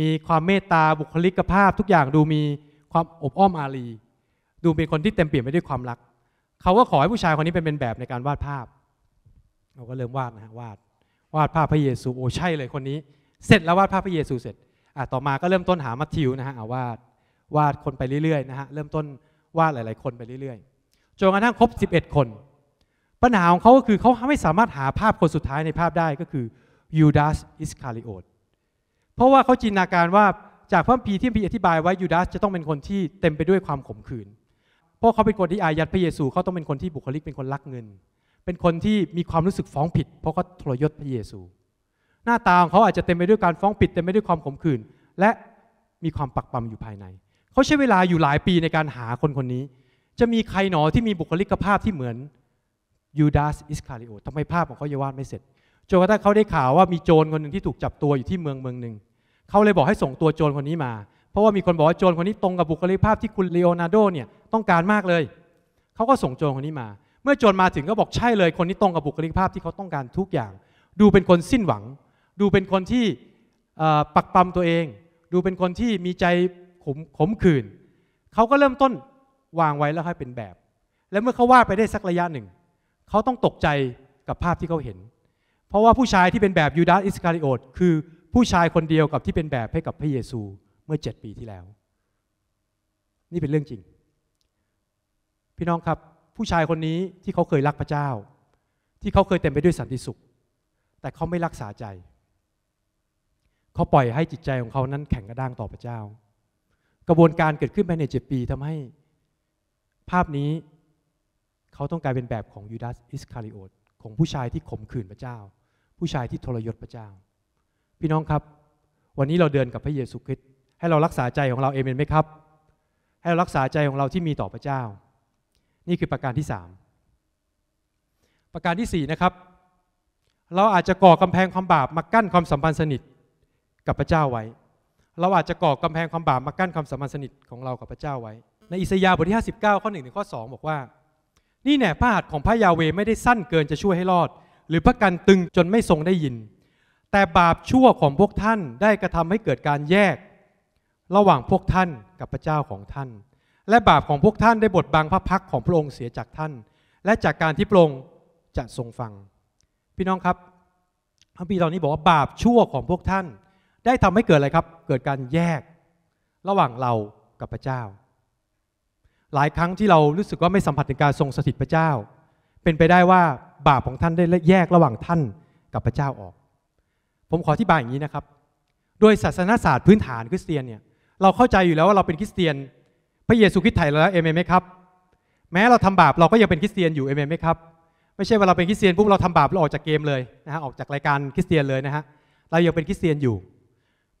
มีความเมตตาบุคลิกภาพทุกอย่างดูมีความอบอ้อมอารีดูเป็นคนที่เต็มเปลี่ยนไปด้วยความรักเขาก็ขอให้ผู้ชายคนนี้เป็นแบบในการวาดภาพเราก็เริ่มวาดนะฮะวาดวาดภาพพระเยซูโอ้ใช่เลยคนนี้เสร็จแล้ววาดภาพพระเยซูเสร็จอ่ะต่อมาก็เริ่มต้นหามัทธิวนะฮะวาดวาดคนไปเรื่อยๆนะฮะเริ่มต้นวาดหลายๆคนไปเรื่อยๆจนกระทั่งครบ 11 คน ปัญหาของเขาก็คือเขาไม่สามารถหาภาพคนสุดท้ายในภาพได้ก็คือยูดาสอิสคาริโอตเพราะว่าเขาจินตนาการว่าจากพระพีที่พีอธิบายไว้ยูดาสจะต้องเป็นคนที่เต็มไปด้วยความขมขื่น เพราะเขาเป็นคนที่อายัดพระเยซูเขาต้องเป็นคนที่บุคลิกเป็นคนรักเงิน เป็นคนที่มีความรู้สึกฟ้องผิด เพราะเขาทรยศพระเยซูหน้าตาของเขาอาจจะเต็มไปด้วยการฟ้องปิด เต็มไปด้วยความขมขื่นและมีความปักปั๊มอยู่ภายใน เขาใช้เวลาอยู่หลายปีในการหาคนคนนี้ จะมีใครหนอที่มีบุคลิกภาพที่เหมือนยูดาสอิสคาริโอทำไมภาพของเขาเยัวาดไม่เสร็จจนกระทั่งเขาได้ข่าวว่ามีโจรคนหนึ่งที่ถูกจับตัวอยู่ที่เมืองเมืองหนึ่งเขาเลยบอกให้ส่งตัวโจรคนนี้มาเพราะว่ามีคนบอกว่าโจรคนนี้ตรงกับบุคลิกภาพที่คุณเลโอนาร์โดเนี่ยต้องการมากเลยเขาก็ส่งโจรคนนี้มา เมื่อโจรมาถึงก็บอกใช่เลยคนนี้ตรงกับบุคลิกภาพที่เขาต้องการทุกอย่าง ดูเป็นคนสิ้นหวังดูเป็นคนที่ปักปั๊มตัวเอง ดูเป็นคนที่มีใจขมขมขื่นเขาก็เริ่มต้นวางไว้แล้วให้เป็นแบบ และเมื่อเขาวาดไปได้สักระยะหนึ่ง เขาต้องตกใจกับภาพที่เขาเห็น เพราะว่าผู้ชายที่เป็นแบบยูดาสอิสคาริโอตคือผู้ชายคนเดียวกับที่เป็นแบบให้กับพระเยซูเมื่อ 7 ปีที่แล้ว นี่เป็นเรื่องจริง พี่น้องครับผู้ชายคนนี้ที่เขาเคยรักพระเจ้า ที่เขาเคยเต็มไปด้วยสันติสุข แต่เขาไม่รักษาใจเขาปล่อยให้จิตใจของเขานั้นแข็งกระด้างต่อพระเจ้า กระบวนการเกิดขึ้นภายในเจ็ดปีทำให้ ภาพนี้เขาต้องกลายเป็นแบบของยูดาส อิสคาริโอตของผู้ชายที่ข่มขืนพระเจ้า ผู้ชายที่ทรยศพระเจ้า พี่น้องครับวันนี้เราเดินกับพระเยซูคริสต์ให้เรารักษาใจของเราเอเมนไหมครับ ให้เรารักษาใจของเราที่มีต่อพระเจ้า นี่คือประการที่สามประการที่สี่นะครับ เราอาจจะก่อกำแพงความบาปมากั้นความสัมพันธ์สนิทกับพระเจ้าไว้ เราอาจจะก่อกำแพงความบาปมากั้นความสัมพันธ์สนิทของเรา กับพระเจ้าไว้ ในอิสยาห์บทที่59ข้อ1ถึงข้อ2บอกว่า นี่แน่พระหัตถ์ของพระยาเวไม่ได้สั้นเกินจะช่วยให้รอด หรือพระกันตึงจนไม่ทรงได้ยิน แต่บาปชั่วของพวกท่านได้กระทำให้เกิดการแยก ระหว่างพวกท่านกับพระเจ้าของท่าน และบาปของพวกท่านได้บดบังพระพักของพระองค์เสียจากท่าน และจากการที่พระองค์จะทรงฟัง พี่น้องครับ พระบีตอนนี้บอกว่าบาปชั่วของพวกท่านได้ทำให้เกิดอะไรครับ เกิดการแยกระหว่างเรากับพระเจ้า หลายครั้งที่เรารู้สึกว่าไม่สัมผัสถึงการทรงสถิตพระเจ้า เป็นไปได้ว่าบาปของท่านได้แยกระหว่างท่านกับพระเจ้าออก ผมขออธิบายอย่างนี้นะครับ โดยศาสนศาสตร์พื้นฐานคริสเตียนเนี่ย เราเข้าใจอยู่แล้วว่าเราเป็นคริสเตียน พระเยซูคริสต์ไถ่แล้วเอเมนไหมครับ แม้เราทำบาปเราก็ยังเป็นคริสเตียนอยู่เอเมนไหมครับ ไม่ใช่ว่าเราเป็นคริสเตียนปุ๊บเราทำบาปเราออกจากเกมเลยนะฮะ ออกจากรายการคริสเตียนเลยนะฮะ เรายังเป็นคริสเตียนอยู่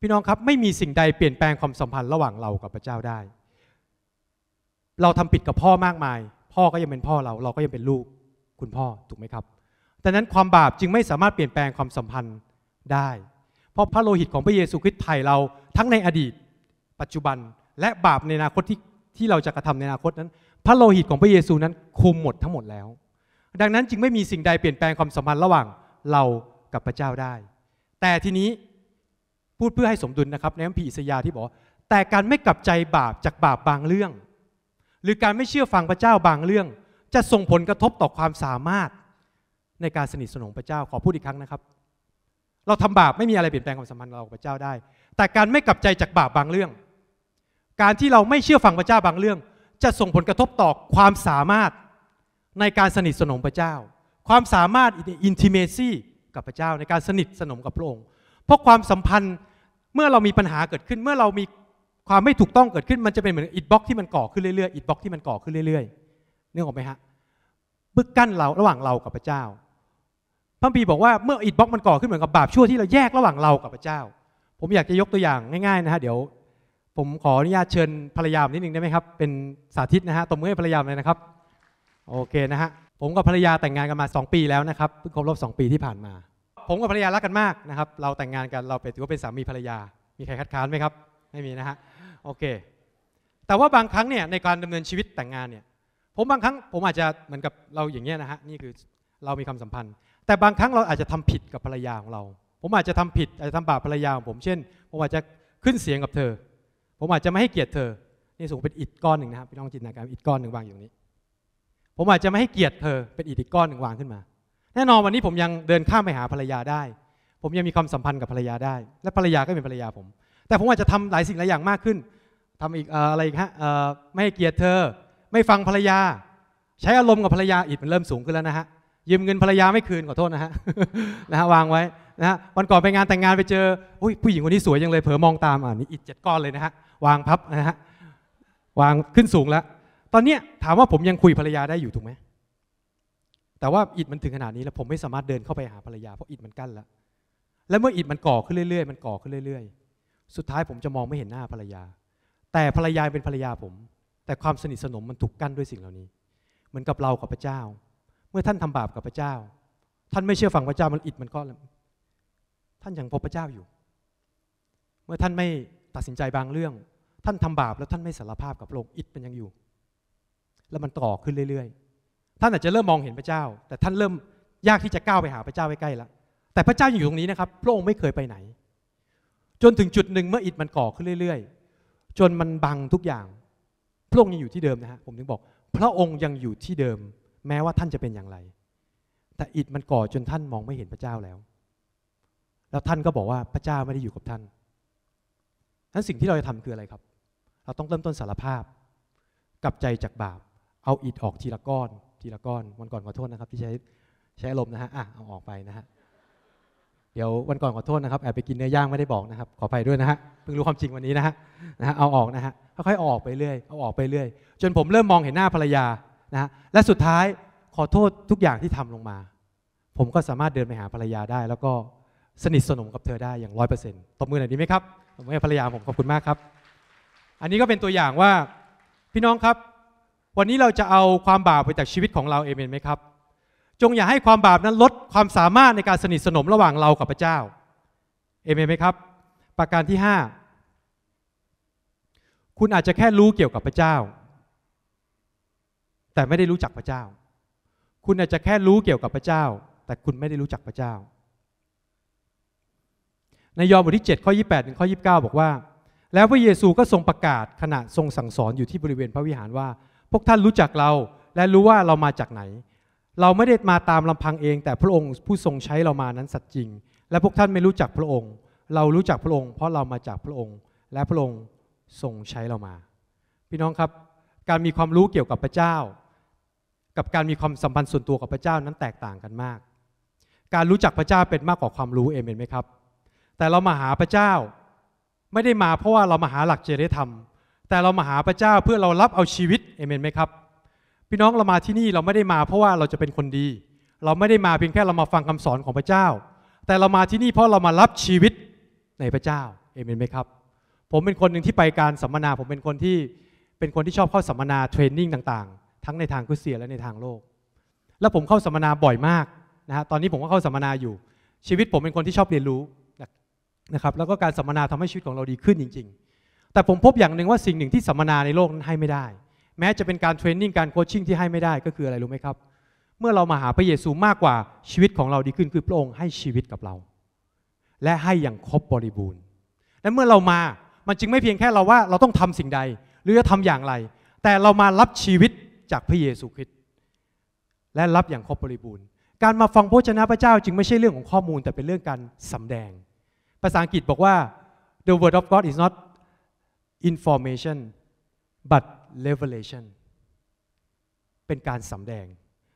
พี่น้องครับไม่มีสิ่งใดเปลี่ยนแปลงความสัมพันธ์ระหว่างเรากับพระเจ้าได้ เราทำผิดกับพ่อมากมาย พ่อก็ยังเป็นพ่อเราเราก็ยังเป็นลูกคุณพ่อถูกไหมครับดังนั้นความบาปจึงไม่สามารถเปลี่ยนแปลงความสัมพันธ์ได้ เพราะพระโลหิตของพระเยซูคริสต์ไถ่เราทั้งในอดีต ปัจจุบันและบาปในอนาคตที่ที่เราจะกระทำในอนาคตนั้น พระโลหิตของพระเยซูนั้นคุมหมดทั้งหมดแล้ว ดังนั้นจึงไม่มีสิ่งใดเปลี่ยนแปลงความสัมพันธ์ระหว่างเรากับพระเจ้าได้ แต่ทีนี้พูดเพื่อให้สมดุลนะครับในคัมพีรอิสยาที่บอก แต่การไม่กลับใจบาปจากบาปบางเรื่อง หรือการไม่เชื่อฟังพระเจ้าบางเรื่อง จะส่งผลกระทบต่อความสามารถในการสนิทสนมพระเจ้าขอพูดอีกครั้งนะครับ เราทำบาปไม่มีอะไรเปลี่ยนแปลงความสัมพันธ์เรากับพระเจ้าได้ แต่การไม่กลับใจจากบาปบางเรื่อง การที่เราไม่เชื่อฟังพระเจ้าบางเรื่อง จะส่งผลกระทบต่อความสามารถในการสนิทสนมพระเจ้าความสามารถอินทิเมซี่กับพระเจ้าในการสนิทสนมกับพระองค์เพราะความสัมพันธ์เมื่อเรามีปัญหาเกิดขึ้นเมื่อเรามีความไม่ถูกต้องเกิดขึ้นมันจะเป็นเหมือนอิดบล็อกที่มันก่อขึ้นเรื่อยๆอิดบล็อกที่มันก่อขึ้นเรื่อยๆนึกออกไหมฮะบึกกั้นเราระหว่างเรากับพระเจ้าพระบีบอกว่า เมื่ออิดบล็อกมันก่อขึ้นเหมือนกับบาป ชั่วที่เราแยกระหว่างเรากับพระเจ้าผมอยากจะยกตัวอย่างง่ายๆนะฮะเดี๋ยวผมขออนุญาตเชิญภรรยามนิดนึงได้ไหมครับเป็นสาธิตนะฮะตบมือให้ภรรยามเลยนะครับโอเคนะฮะผมกับภรรยาแต่งงานกันมา 2 ปีแล้วนะครับเพิ่งครบรอบ2 ปีที่ผ่านมาผมกับภรรยารักกันมากนะครับเราแต่งงานกันเราเป็นถือว่าเป็นสามีภรรยา มีใครคัดค้านไหมครับไม่มีนะฮะโอเค แต่ว่าบางครั้งเนี่ยในการดำเนินชีวิตแต่งงานเนี่ยผมบางครั้งผมอาจจะเหมือนกับเราอย่างเงี้ยนะฮะนี่คือเรามีความสัมพันธ์ แต่บางครั้งเราอาจจะทำผิดกับภรรยาของเรา ผมอาจจะทำผิดอาจจะทำบาปภรรยาของผมเช่นผมอาจจะขึ้นเสียงกับเธอ ผมอาจจะไม่ให้เกียรติเธอนี่สูงเป็นอิดก้อนหนึ่งนะครับพี่น้องจินตนาการอิดก้อนหนึ่งวางอยู่นี้ ผมอาจจะไม่ให้เกียรติเธอเป็นอิดอีกก้อนหนึ่งวางขึ้นมาแน่นอนวันนี้ผมยังเดินข้ามไปหาภรรยาได้ ผมยังมีความสัมพันธ์กับภรรยาได้ และภรรยาก็เป็นภรรยาผม แต่ผมอาจจะทำหลายสิ่งหลายอย่างมากขึ้น ทำอีกอะไรอีกฮะไม่เกียรติเธอ ไม่ฟังภรรยา ใช้อารมณ์กับภรรยาอีกมันเริ่มสูงขึ้นแล้วนะฮะยืมเงินภรรยาไม่คืนขอโทษนะฮะนะฮะวางไว้นะฮะวันก่อนไปงานแต่งงานไปเจออุ้ยผู้หญิงคนนี้สวยยังเลยเผลอมองตามอ่านี่อิดเจ็ดก้อนเลยนะฮะวางพับนะฮะวางขึ้นสูงแล้วตอนเนี้ยถามว่าผมยังคุยภรรยาได้อยู่ถูกไหมแต่ว่าอิดมันถึงขนาดนี้แล้วผมไม่สามารถเดินเข้าไปหาภรรยาเพราะอิดมันกั้นแล้วและเมื่ออิดมันก่อขึ้นเรื่อย ๆ มันก่อขึ้นเรื่อย ๆ สุดท้ายผมจะมองไม่เห็นหน้าภรรยา แต่ภรรยาเป็นภรรยาผม แต่ความสนิทสนมมันถูกกั้นด้วยสิ่งเหล่านี้ เหมือนกับเรากับพระเจ้า เมื่อท่านทำบาปกับพระเจ้า ท่านไม่เชื่อฟังพระเจ้ามันอิดมันก็ท่านยังพบพระเจ้าอยู่ เมื่อท่านไม่ตัดสินใจบางเรื่อง ท่านทำบาปแล้วท่านไม่สารภาพกับพระองค์อิดมันยังอยู่ แล้วมันต่อขึ้นเรื่อยๆท่านอาจจะเริ่มมองเห็นพระเจ้า แต่ท่านเริ่มยากที่จะก้าวไปหาพระเจ้าใกล้ๆ แล้ว แต่พระเจ้ายังอยู่ตรงนี้นะครับ พระองค์ไม่เคยไปไหน จนถึงจุดหนึ่ง เมื่ออิฐมันก่อขึ้นเรื่อยๆ จนมันบังทุกอย่าง พระองค์ยังอยู่ที่เดิมนะฮะผมถึงบอก พระองค์ยังอยู่ที่เดิม แม้ว่าท่านจะเป็นอย่างไร แต่อิฐมันก่อจนท่านมองไม่เห็นพระเจ้าแล้ว แล้วท่านก็บอกว่าพระเจ้าไม่ได้อยู่กับท่านนั้นสิ่งที่เราจะทำคืออะไรครับ เราต้องเริ่มต้นสารภาพกลับใจจากบาป เอาอิฐออกทีละก้อนทีละก้อนวันก่อนขอโทษนะครับที่ใช้ใช้ลมนะฮะอ่ะเอาออกไปนะฮะเดี๋ยววันก่อนขอโทษนะครับแอบไปกินเนื้อย่างไม่ได้บอกนะครับ ขออภัยด้วยนะฮะเพิ่งรู้ความจริงวันนี้นะฮะนะฮะเอาออกนะฮะค่อยๆออกไปเรื่อยเอาออกไปเรื่อย จนผมเริ่มมองเห็นหน้าภรรยานะฮะและสุดท้ายขอโทษทุกอย่างที่ทำลงมา ผมก็สามารถเดินไปหาภรรยาได้ แล้วก็สนิทสนมกับเธอได้อย่างร้อยเปอร์เซ็นต์ตบมือหน่อยดีไหมครับตบมือให้ภรรยาผมขอบคุณมากครับ อันนี้ก็เป็นตัวอย่างว่าพี่น้องครับวันนี้เราจะเอาความบาปไปจากชีวิตของเราเอเมนไหมครับ จงอย่าให้ความบาปนั้นลดความสามารถในการสนิทสนมระหว่างเรากับพระเจ้า เอเมนไหมครับ ประการที่ 5 คุณอาจจะแค่รู้เกี่ยวกับพระเจ้า แต่ไม่ได้รู้จักพระเจ้า คุณอาจจะแค่รู้เกี่ยวกับพระเจ้า แต่คุณไม่ได้รู้จักพระเจ้า ในยอห์นบทที่7ข้อ28ถึงข้อ 29 บอกว่า แล้วพระเยซูก็ทรงประกาศขณะทรงสั่งสอนอยู่ที่บริเวณพระวิหารว่าพวกท่านรู้จักเราและรู้ว่าเรามาจากไหน เราไม่ได้มาตามลำพังเอง แต่พระองค์ผู้ทรงใช้เรามานั้นสัตย์จริง และพวกท่านไม่รู้จักพระองค์ เรารู้จักพระองค์เพราะเรามาจากพระองค์และพระองค์ทรงใช้เรามา พี่น้องครับ การมีความรู้เกี่ยวกับพระเจ้า กับการมีความสัมพันธ์ส่วนตัวกับพระเจ้านั้นแตกต่างกันมาก การรู้จักพระเจ้าเป็นมากกว่าความรู้เองเห็นไหมครับ แต่เรามาหาพระเจ้า ไม่ได้มาเพราะว่าเรามาหาหลักจริยธรรมแต่เรามาหาพระเจ้าเพื่อเรารับเอาชีวิตเอเมนไหมครับพี่น้องเรามาที่นี่เราไม่ได้มาเพราะว่าเราจะเป็นคนดี เราไม่ได้มาเพียงแค่เรามาฟังคำสอนของพระเจ้า แต่เรามาที่นี่เพราะเรามารับชีวิตในพระเจ้าเอเมนไหมครับ ผมเป็นคนหนึ่งที่ไปการสัมมนา ผมเป็นคนที่เป็นคนที่ชอบเข้าสัมมนาเทรนนิ่งต่างๆ ทั้งในทางคุิสเซียและในทางโลก แล้วผมเข้าสัมมนาบ่อยมากนะฮะตอนนี้ผมก็เข้าสัมมนาอยู่ ชีวิตผมเป็นคนที่ชอบเรียนรู้นะครับแล้วก็การสัมมนาทำให้ชีวิตของเราดีขึ้นจริง ๆแต่ผมพบอย่างหนึ่งว่าสิ่งหนึ่งที่สัมมนาในโลกนั้นให้ไม่ได้ แม้จะเป็นการเทรนนิ่งการโคชชิ่งที่ให้ไม่ได้ก็คืออะไรรู้ไหมครับ เมื่อเรามาหาพระเยซูมากกว่าชีวิตของเราดีขึ้นคือพระองค์ให้ชีวิตกับเรา และให้อย่างครบบริบูรณ์ และเมื่อเรามามันจึงไม่เพียงแค่เราว่าเราต้องทำสิ่งใดหรือจะทำอย่างไร แต่เรามารับชีวิตจากพระเยซูคริสต์และรับอย่างครบบริบูรณ์ การมาฟังพระชนะพระเจ้าจึงไม่ใช่เรื่องของข้อมูลแต่เป็นเรื่องการสาแดง ภาษาอังกฤษบอกว่า the word of God is not information but revelation เป็นการสำแดง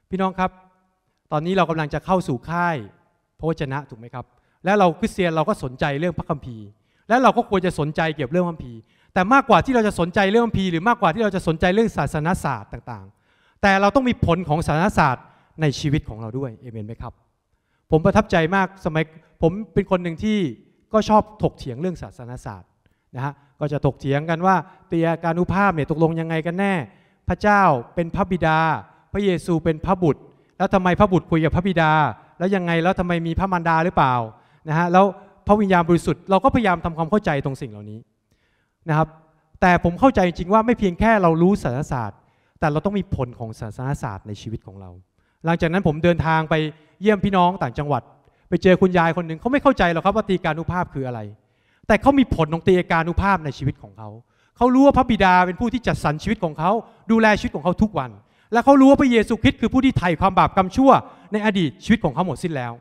พี่น้องครับ ตอนนี้เรากำลังจะเข้าสู่ค่ายพระวจนะถูกไหมครับ และเราคริสเตียนเราก็สนใจเรื่องพระคัมภีร์ และเราก็ควรจะสนใจเกี่ยวกับเรื่องคัมภีร์ แต่มากกว่าที่เราจะสนใจเรื่องคัมภีร์หรือมากกว่าที่เราจะสนใจเรื่องศาสนศาสตร์ต่างๆ แต่เราต้องมีผลของศาสนศาสตร์ในชีวิตของเราด้วยเอเมนไหมครับ ผมประทับใจมากสมัยผมเป็นคนหนึ่งที่ก็ชอบถกเถียงเรื่องศาสนศาสตร์นะฮะก็จะถกเถียงกันว่าเตียการุภาพเนี่ยตกลงยังไงกันแน่ พระเจ้าเป็นพระบิดา พระเยซูเป็นพระบุตร แล้วทำไมพระบุตรคุยกับพระบิดา แล้วยังไงแล้วทำไมมีพระมารดาหรือเปล่านะฮะแล้วพระวิญญาณบริสุทธิ์เราก็พยายามทำความเข้าใจตรงสิ่งเหล่านี้นะครับแต่ผมเข้าใจจริงว่าไม่เพียงแค่เรารู้ศาสนศาสตร์ แต่เราต้องมีผลของศาสนศาสตร์ในชีวิตของเรา หลังจากนั้นผมเดินทางไปเยี่ยมพี่น้องต่างจังหวัด ไปเจอคุณยายคนหนึ่งเขาไม่เข้าใจหรอกครับว่าตีการุภาพคืออะไรแต่เขามีผลของเตียการุภาพในชีวิตของเขา เขารู้ว่าพระบิดาเป็นผู้ที่จัดสรรชีวิตของเขาดูแลชีวิตของเขาทุกวัน และเขารู้ว่าพระเยซูคริสต์คือผู้ที่ไถ่ความบาปกรรมชั่วในอดีตชีวิตของเขาหมดสิ้นแล้ว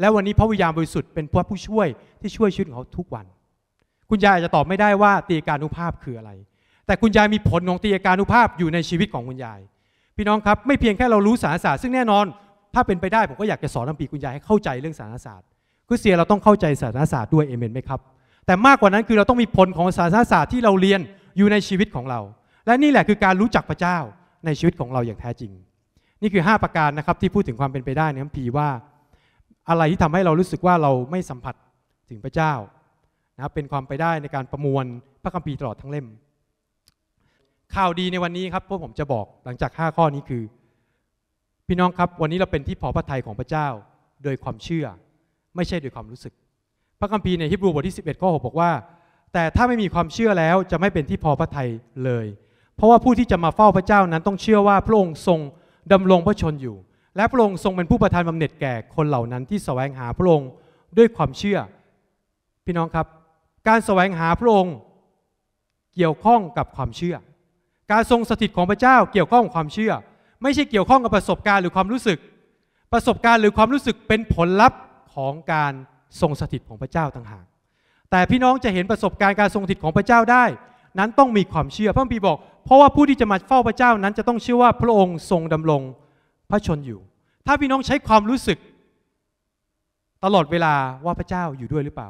และวันนี้พระวิญญาณบริสุทธิ์เป็นพระผู้ช่วยที่ช่วยชีวิตของเขาทุกวัน คุณยายอาจจะตอบไม่ได้ว่าตีการุภาพคืออะไร แต่คุณยายมีผลของตีการุภาพอยู่ในชีวิตของคุณยาย พี่น้องครับไม่เพียงแค่เรารู้สารศาสตร์ซึ่งแน่นอน ถ้าเป็นไปได้ผมก็อยากจะสอนนำปีคุณยายให้เข้าใจเรื่องสารศาสตร์คือเสียเราต้องเข้าใจสารศาสตร์ด้วยเอเมนไหมครับแต่มากกว่านั้นคือเราต้องมีผลของศาสนาศาสตร์ที่เราเรียนอยู่ในชีวิตของเรา และนี่แหละคือการรู้จักพระเจ้าในชีวิตของเราอย่างแท้จริง นี่คือ 5 ประการนะครับที่พูดถึงความเป็นไปได้ในคัมภีร์ว่า อะไรที่ทำให้เรารู้สึกว่าเราไม่สัมผัสถึงพระเจ้านะครับเป็นความไปได้ในการประมวลพระคัมภีร์ตลอดทั้งเล่มข่าวดีในวันนี้ครับพวกผมจะบอกหลังจาก 5 ข้อนี้คือ พี่น้องครับวันนี้เราเป็นที่พอพระทัยของพระเจ้าโดยความเชื่อ ไม่ใช่โดยความรู้สึกพระคัมภีร์ในฮิบรูบทที่11ข้อ6บอกว่าแต่ถ้าไม่มีความเชื่อแล้ว จะไม่เป็นที่พอพระทัยเลย เพราะว่าผู้ที่จะมาเฝ้าพระเจ้านั้นต้องเชื่อว่า พระองค์ทรงดำรงพระชนอยู่ และพระองค์ทรงเป็นผู้ประทานบำเหน็จแก่คนเหล่านั้นที่แสวงหาพระองค์ด้วยความเชื่อ พี่น้องครับ การแสวงหาพระองค์เกี่ยวข้องกับความเชื่อ การทรงสถิตของพระเจ้า เกี่ยวข้องกับความเชื่อ ไม่ใช่เกี่ยวข้องกับประสบการณ์หรือความรู้สึก ประสบการณ์หรือความรู้สึกเป็นผลลัพธ์ของการทรงสถิตของพระเจ้าต่างหาก แต่พี่น้องจะเห็นประสบการณ์การทรงสถิตของพระเจ้าได้ นั้นต้องมีความเชื่อพระบีบอก เพราะว่าผู้ที่จะมาเฝ้าพระเจ้านั้นจะต้องเชื่อว่าพระองค์ทรงดำรงพระชนอยู่ ถ้าพี่น้องใช้ความรู้สึกตลอดเวลาว่าพระเจ้าอยู่ด้วยหรือเปล่า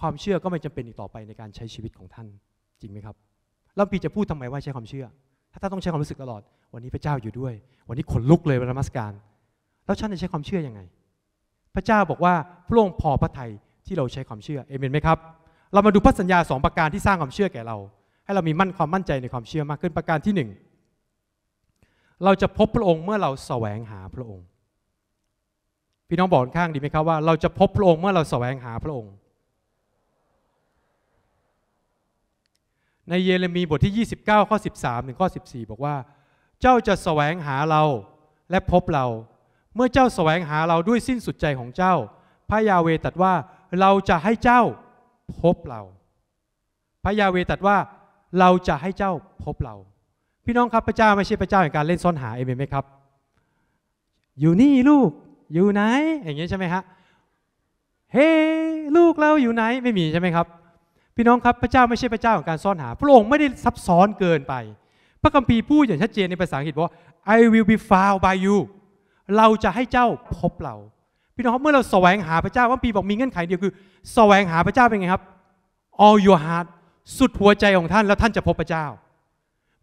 ความเชื่อก็ไม่จำเป็นอีกต่อไปในการใช้ชีวิตของท่านจริงไหมครับ แล้วพี่จะพูดทำไมว่าใช้ความเชื่อ ถ้าท่านต้องใช้ความรู้สึกตลอด วันนี้พระเจ้าอยู่ด้วย วันนี้ขนลุกเลยบลามัสการ แล้วฉันจะใช้ความเชื่ออยังไงพระเจ้าบอกว่าพระองค์พอพระทัยที่เราใช้ความเชื่อเอเมนไหมครับเรามาดูพระสัญญาสองประการที่สร้างความเชื่อแก่เรา ให้เรามีมั่นความมั่นใจในความเชื่อมากขึ้นประการที่หนึ่งเราจะพบพระองค์เมื่อเราแสวงหาพระองค์ พี่น้องบอกข้างดีไหมครับว่า เราจะพบพระองค์เมื่อเราแสวงหาพระองค์ ในเยเรมีบทที่29ข้อ13ถึงข้อ14 บอกว่า เจ้าจะแสวงหาเราและพบเราเมื่อเจ้าแสวงหาเราด้วยสิ้นสุดใจของเจ้า พระยาเวตัดว่าเราจะให้เจ้าพบเรา พระยาเวตัดว่าเราจะให้เจ้าพบเรา พี่น้องครับพระเจ้าไม่ใช่พระเจ้าแห่งการเล่นซ่อนหาเอเมนไหมครับ อยู่นี่ลูก อยู่ไหน อย่างนี้ใช่ไหมฮะ เฮ้ ลูกเราอยู่ไหน ไม่มีใช่ไหมครับ พี่น้องครับพระเจ้าไม่ใช่พระเจ้าของการซ่อนหา พระองค์ไม่ได้ซับซ้อนเกินไป พระคัมภีร์พูดอย่างชัดเจนในภาษาอังกฤษว่า I will be found by you เราจะให้เจ้าพบเรา พี่น้องครับเมื่อเราแสวงหาพระเจ้าพระปีบอกมีเงื่อนไขเดียว คือแสวงหาพระเจ้าเป็นไงครับ all your heart สุดหัวใจของท่าน แล้วท่านจะพบพระเจ้า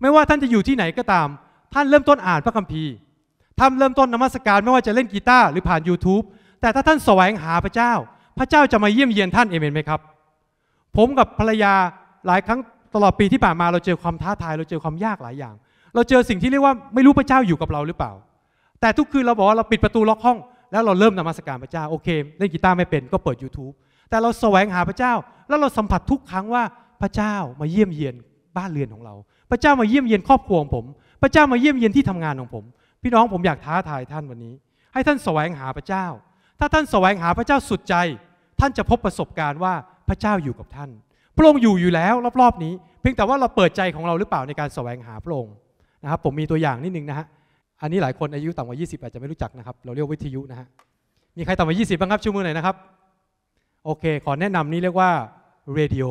ไม่ว่าท่านจะอยู่ที่ไหนก็ตาม ท่านเริ่มต้นอ่านพระคัมภีร์ท่านเริ่มต้นนมัสการไม่ว่าจะเล่นกีตาร์ หรือผ่าน YouTube แต่ถ้าท่านแสวงหาพระเจ้า พระเจ้าจะมาเยี่ยมเยียนท่านเอเมนไหมครับผมกับภรรยาหลายครั้งตลอดปีที่ผ่านมาเราเจอความท้าทาย เราเจอความยากหลายอย่าง เราเจอสิ่งที่เรียกว่าไม่รู้พระเจ้าอยู่กับเราหรือเปล่าแต่ทุกคืนเราบอกว่าเราปิดประตูล็อกห้อง แล้วเราเริ่มนมัสการพระเจ้าโอเคเล่นกีตาร์ไม่เป็นก็เปิด YouTube แต่เราแสวงหาพระเจ้าแล้วเราสัมผัสทุกครั้งว่าพระเจ้ามาเยี่ยมเยียนบ้านเรือนของเรา พระเจ้ามาเยี่ยมเยียนครอบครัวของผม พระเจ้ามาเยี่ยมเยียนที่ทำงานของผม พี่น้องผมอยากท้าทายท่านวันนี้ ให้ท่านแสวงหาพระเจ้า ถ้าท่านแสวงหาพระเจ้าสุดใจ ท่านจะพบประสบการณ์ว่าพระเจ้าอยู่กับท่าน พระองค์อยู่อยู่แล้วรอบๆนี้ เพียงแต่ว่าเราเปิดใจของเราหรือเปล่าในการแสวงหาพระองค์นะครับผมมีตัวอย่างนิดนึงนะฮะอันนี้หลายคนอายุต่ำกว่า20อาจจะไม่รู้จักนะครับ เราเรียกวิทยุนะฮะ มีใครต่ำกว่า20 บ้างครับชูมือหน่อยนะครับ โอเค ขอแนะนำนี้เรียกว่าเรดิโอ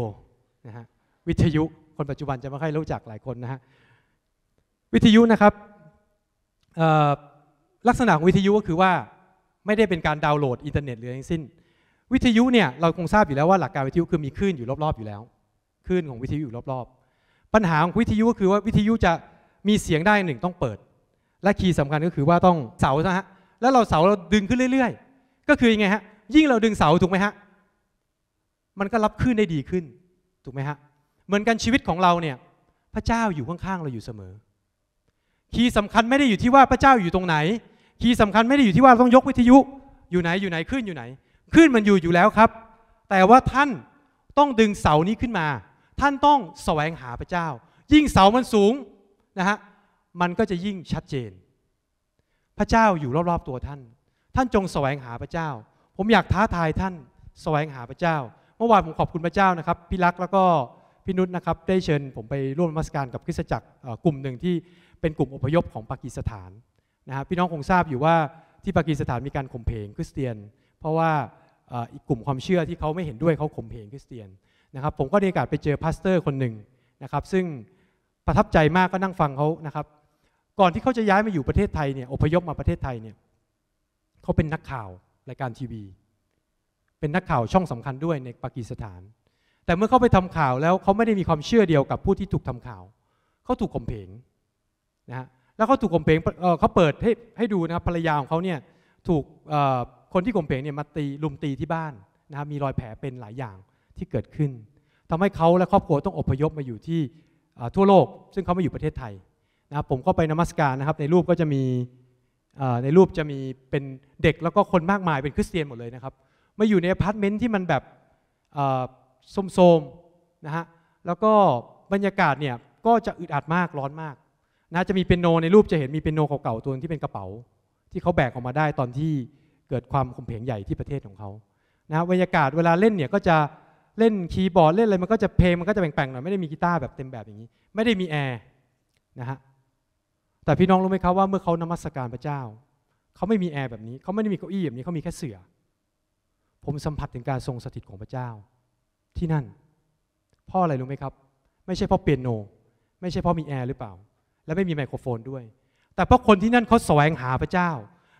นะฮะวิทยุคนปัจจุบันจะไม่ค่อยรู้จักหลายคนนะฮะวิทยุนะครับลักษณะของวิทยุก็คือว่าไม่ได้เป็นการดาวน์โหลดอินเทอร์เน็ตหรือทั้งสิ้น วิทยุเนี่ยเราคงทราบอยู่แล้วว่าหลักการวิทยุคือมีคลื่นอยู่รอบๆอยู่แล้วคลื่นของวิทยุอยู่รอบ ๆ ปัญหาของวิทยุก็คือว่าวิทยุจะมีเสียงได้หนึ่งต้องเปิดและคีย์สำคัญก็คือว่าต้องเสานะฮะ แล้วเราเสาเราดึงขึ้นเรื่อยๆ ก็คือยังไงฮะ ยิ่งเราดึงเสาถูกไหมฮะ มันก็รับขึ้นได้ดีขึ้น ถูกไหมฮะ เหมือนกันชีวิตของเราเนี่ย พระเจ้าอยู่ข้างๆเราอยู่เสมอ คีย์สำคัญไม่ได้อยู่ที่ว่าพระเจ้าอยู่ตรงไหน คีย์สำคัญไม่ได้อยู่ที่ว่าต้องยกวิทยุอยู่ไหนอยู่ไหนขึ้นอยู่ไหน ขึ้นมันอยู่อยู่แล้วครับ แต่ว่าท่านต้องดึงเสานี้ขึ้นมา ท่านต้องแสวงหาพระเจ้า ยิ่งเสามันสูงนะฮะมันก็จะยิ่งชัดเจน พระเจ้าอยู่รอบๆตัวท่าน ท่านจงแสวงหาพระเจ้า ผมอยากท้าทายท่านแสวงหาพระเจ้า เมื่อวานผมขอบคุณพระเจ้านะครับ พี่ลักษ์แล้วก็พี่นุชนะครับได้เชิญ ผมไปร่วมมัสการกับคริสตจักรกลุ่มหนึ่งที่เป็นกลุ่มอพยพของปากีสถานนะครับ พี่น้องคงทราบอยู่ว่าที่ปากีสถานมีการข่มเพงคริสเตียน เพราะว่าอีกกลุ่มความเชื่อที่เขาไม่เห็นด้วยเขาข่มเพงคริสเตียนนะครับ ผมก็ได้โอกาสไปเจอพาสเตอร์คนหนึ่งนะครับ ซึ่งประทับใจมากก็นั่งฟังเขานะครับก่อนที่เขาจะย้ายมาอยู่ประเทศไทยเนี่ยอพยพมาประเทศไทยเนี่ย เขาเป็นนักข่าวรายการทีวี เป็นนักข่าวช่องสำคัญด้วยในปากีสถาน แต่เมื่อเขาไปทำข่าวแล้วเขาไม่ได้มีความเชื่อเดียวกับผู้ที่ถูกทำข่าว เขาถูกข่มเพงนะฮะ แล้วเขาถูกข่มเพงเขาเปิดให้ให้ดูนะครับ ภรรยาของเขาเนี่ยถูกคนที่ข่มเพงเนี่ยมาตีลุมตีที่บ้านนะครับมีรอยแผลเป็นหลายอย่างที่เกิดขึ้น ทำให้เขาและครอบครัวต้องอพยพมาอยู่ที่ทั่วโลก ซึ่งเขาไม่อยู่ประเทศไทยนะผมก็ไปนมัสการนะครับ ในรูปก็จะมีในรูปจะมีเป็นเด็กแล้วก็คนมากมายเป็นคริสเตียนหมดเลยนะครับมาอยู่ในอพาร์ตเมนต์ที่มันแบบโทมมนะฮะแล้วก็บรรยากาศเนี่ย ก็จะอึดอัดมากร้อนมากนะจะมีเป็นโน ในรูปจะเห็นมีเป็นโนเก่าๆ ตัวที่เป็นกระเป๋า ที่เขาแบกออกมาได้ตอนที่เกิดความข่มเพงใหญ่ที่ประเทศของเขานะบรรยากาศเวลาเล่นเนี่ยก็จะเล่นคีย์บอร์ดเล่นอะไรมันก็จะเพลงมันก็จะแปลงๆหน่อยไม่ได้มีกีตาร์แบบเต็มแบบอย่างนี้ ไม่ได้มีแอร์นะฮะแต่พี่น้องรู้ไหมครับว่าเมื่อเขานมัสการพระเจ้า เขาไม่มีแอร์แบบนี้เขาไม่ได้มีเก้าอี้แบบนี้เขามีแค่เสือผมสัมผัสถึงการทรงสถิตของพระเจ้า ที่นั่นเพราะอะไรรู้ไหมครับ ไม่ใช่เพราะเปียโน ไม่ใช่เพราะมีแอร์หรือเปล่าและไม่มีไมโครโฟนด้วย แต่เพราะคนที่นั่นเขาแสวงหาพระเจ้า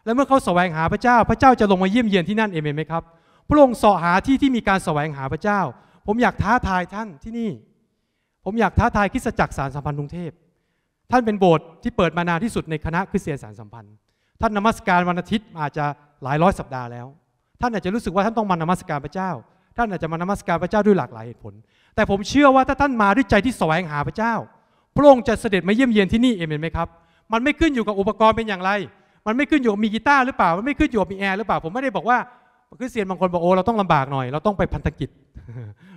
และเมื่อเขาแสวงหาพระเจ้า พระเจ้าจะลงมาเยี่ยมเยียนที่นั่นเองไหมครับพระองค์เสาะหาที่ที่มีการแสวงหาพระเจ้า ผมอยากท้าทายท่านที่นี่ ผมอยากท้าทายคิสจักรสารสัมพันธ์กรุงเทพท่านเป็นโบสถ์ที่เปิดมานานที่สุดในคณะคริสเตียนสารสัมพันธ์ท่านนมัสการวันอาทิตย์อาจจะหลายร้อยสัปดาห์แล้วท่านอาจจะรู้สึกว่าท่านต้องมานมัสการพระเจ้าท่านอาจจะมานมัสการพระเจ้าด้วยหลากหลายเหตุผล แต่ผมเชื่อว่าถ้าท่านมาด้วยใจที่แสวงหาพระเจ้า พระองค์จะเสด็จมาเยี่ยมเยียนที่นี่เอเมนไหมครับ มันไม่ขึ้นอยู่กับอุปกรณ์เป็นอย่างไร มันไม่ขึ้นอยู่กับมีกีตาร์หรือเปล่ามันไม่ขึ้นอยู่กับมีแอร์หรือเปล่า ผมไม่ได้บอกว่าคริสเตียนบางคนบอกโอ้เราต้องลำบากหน่อยเราต้องไปพันธกิจ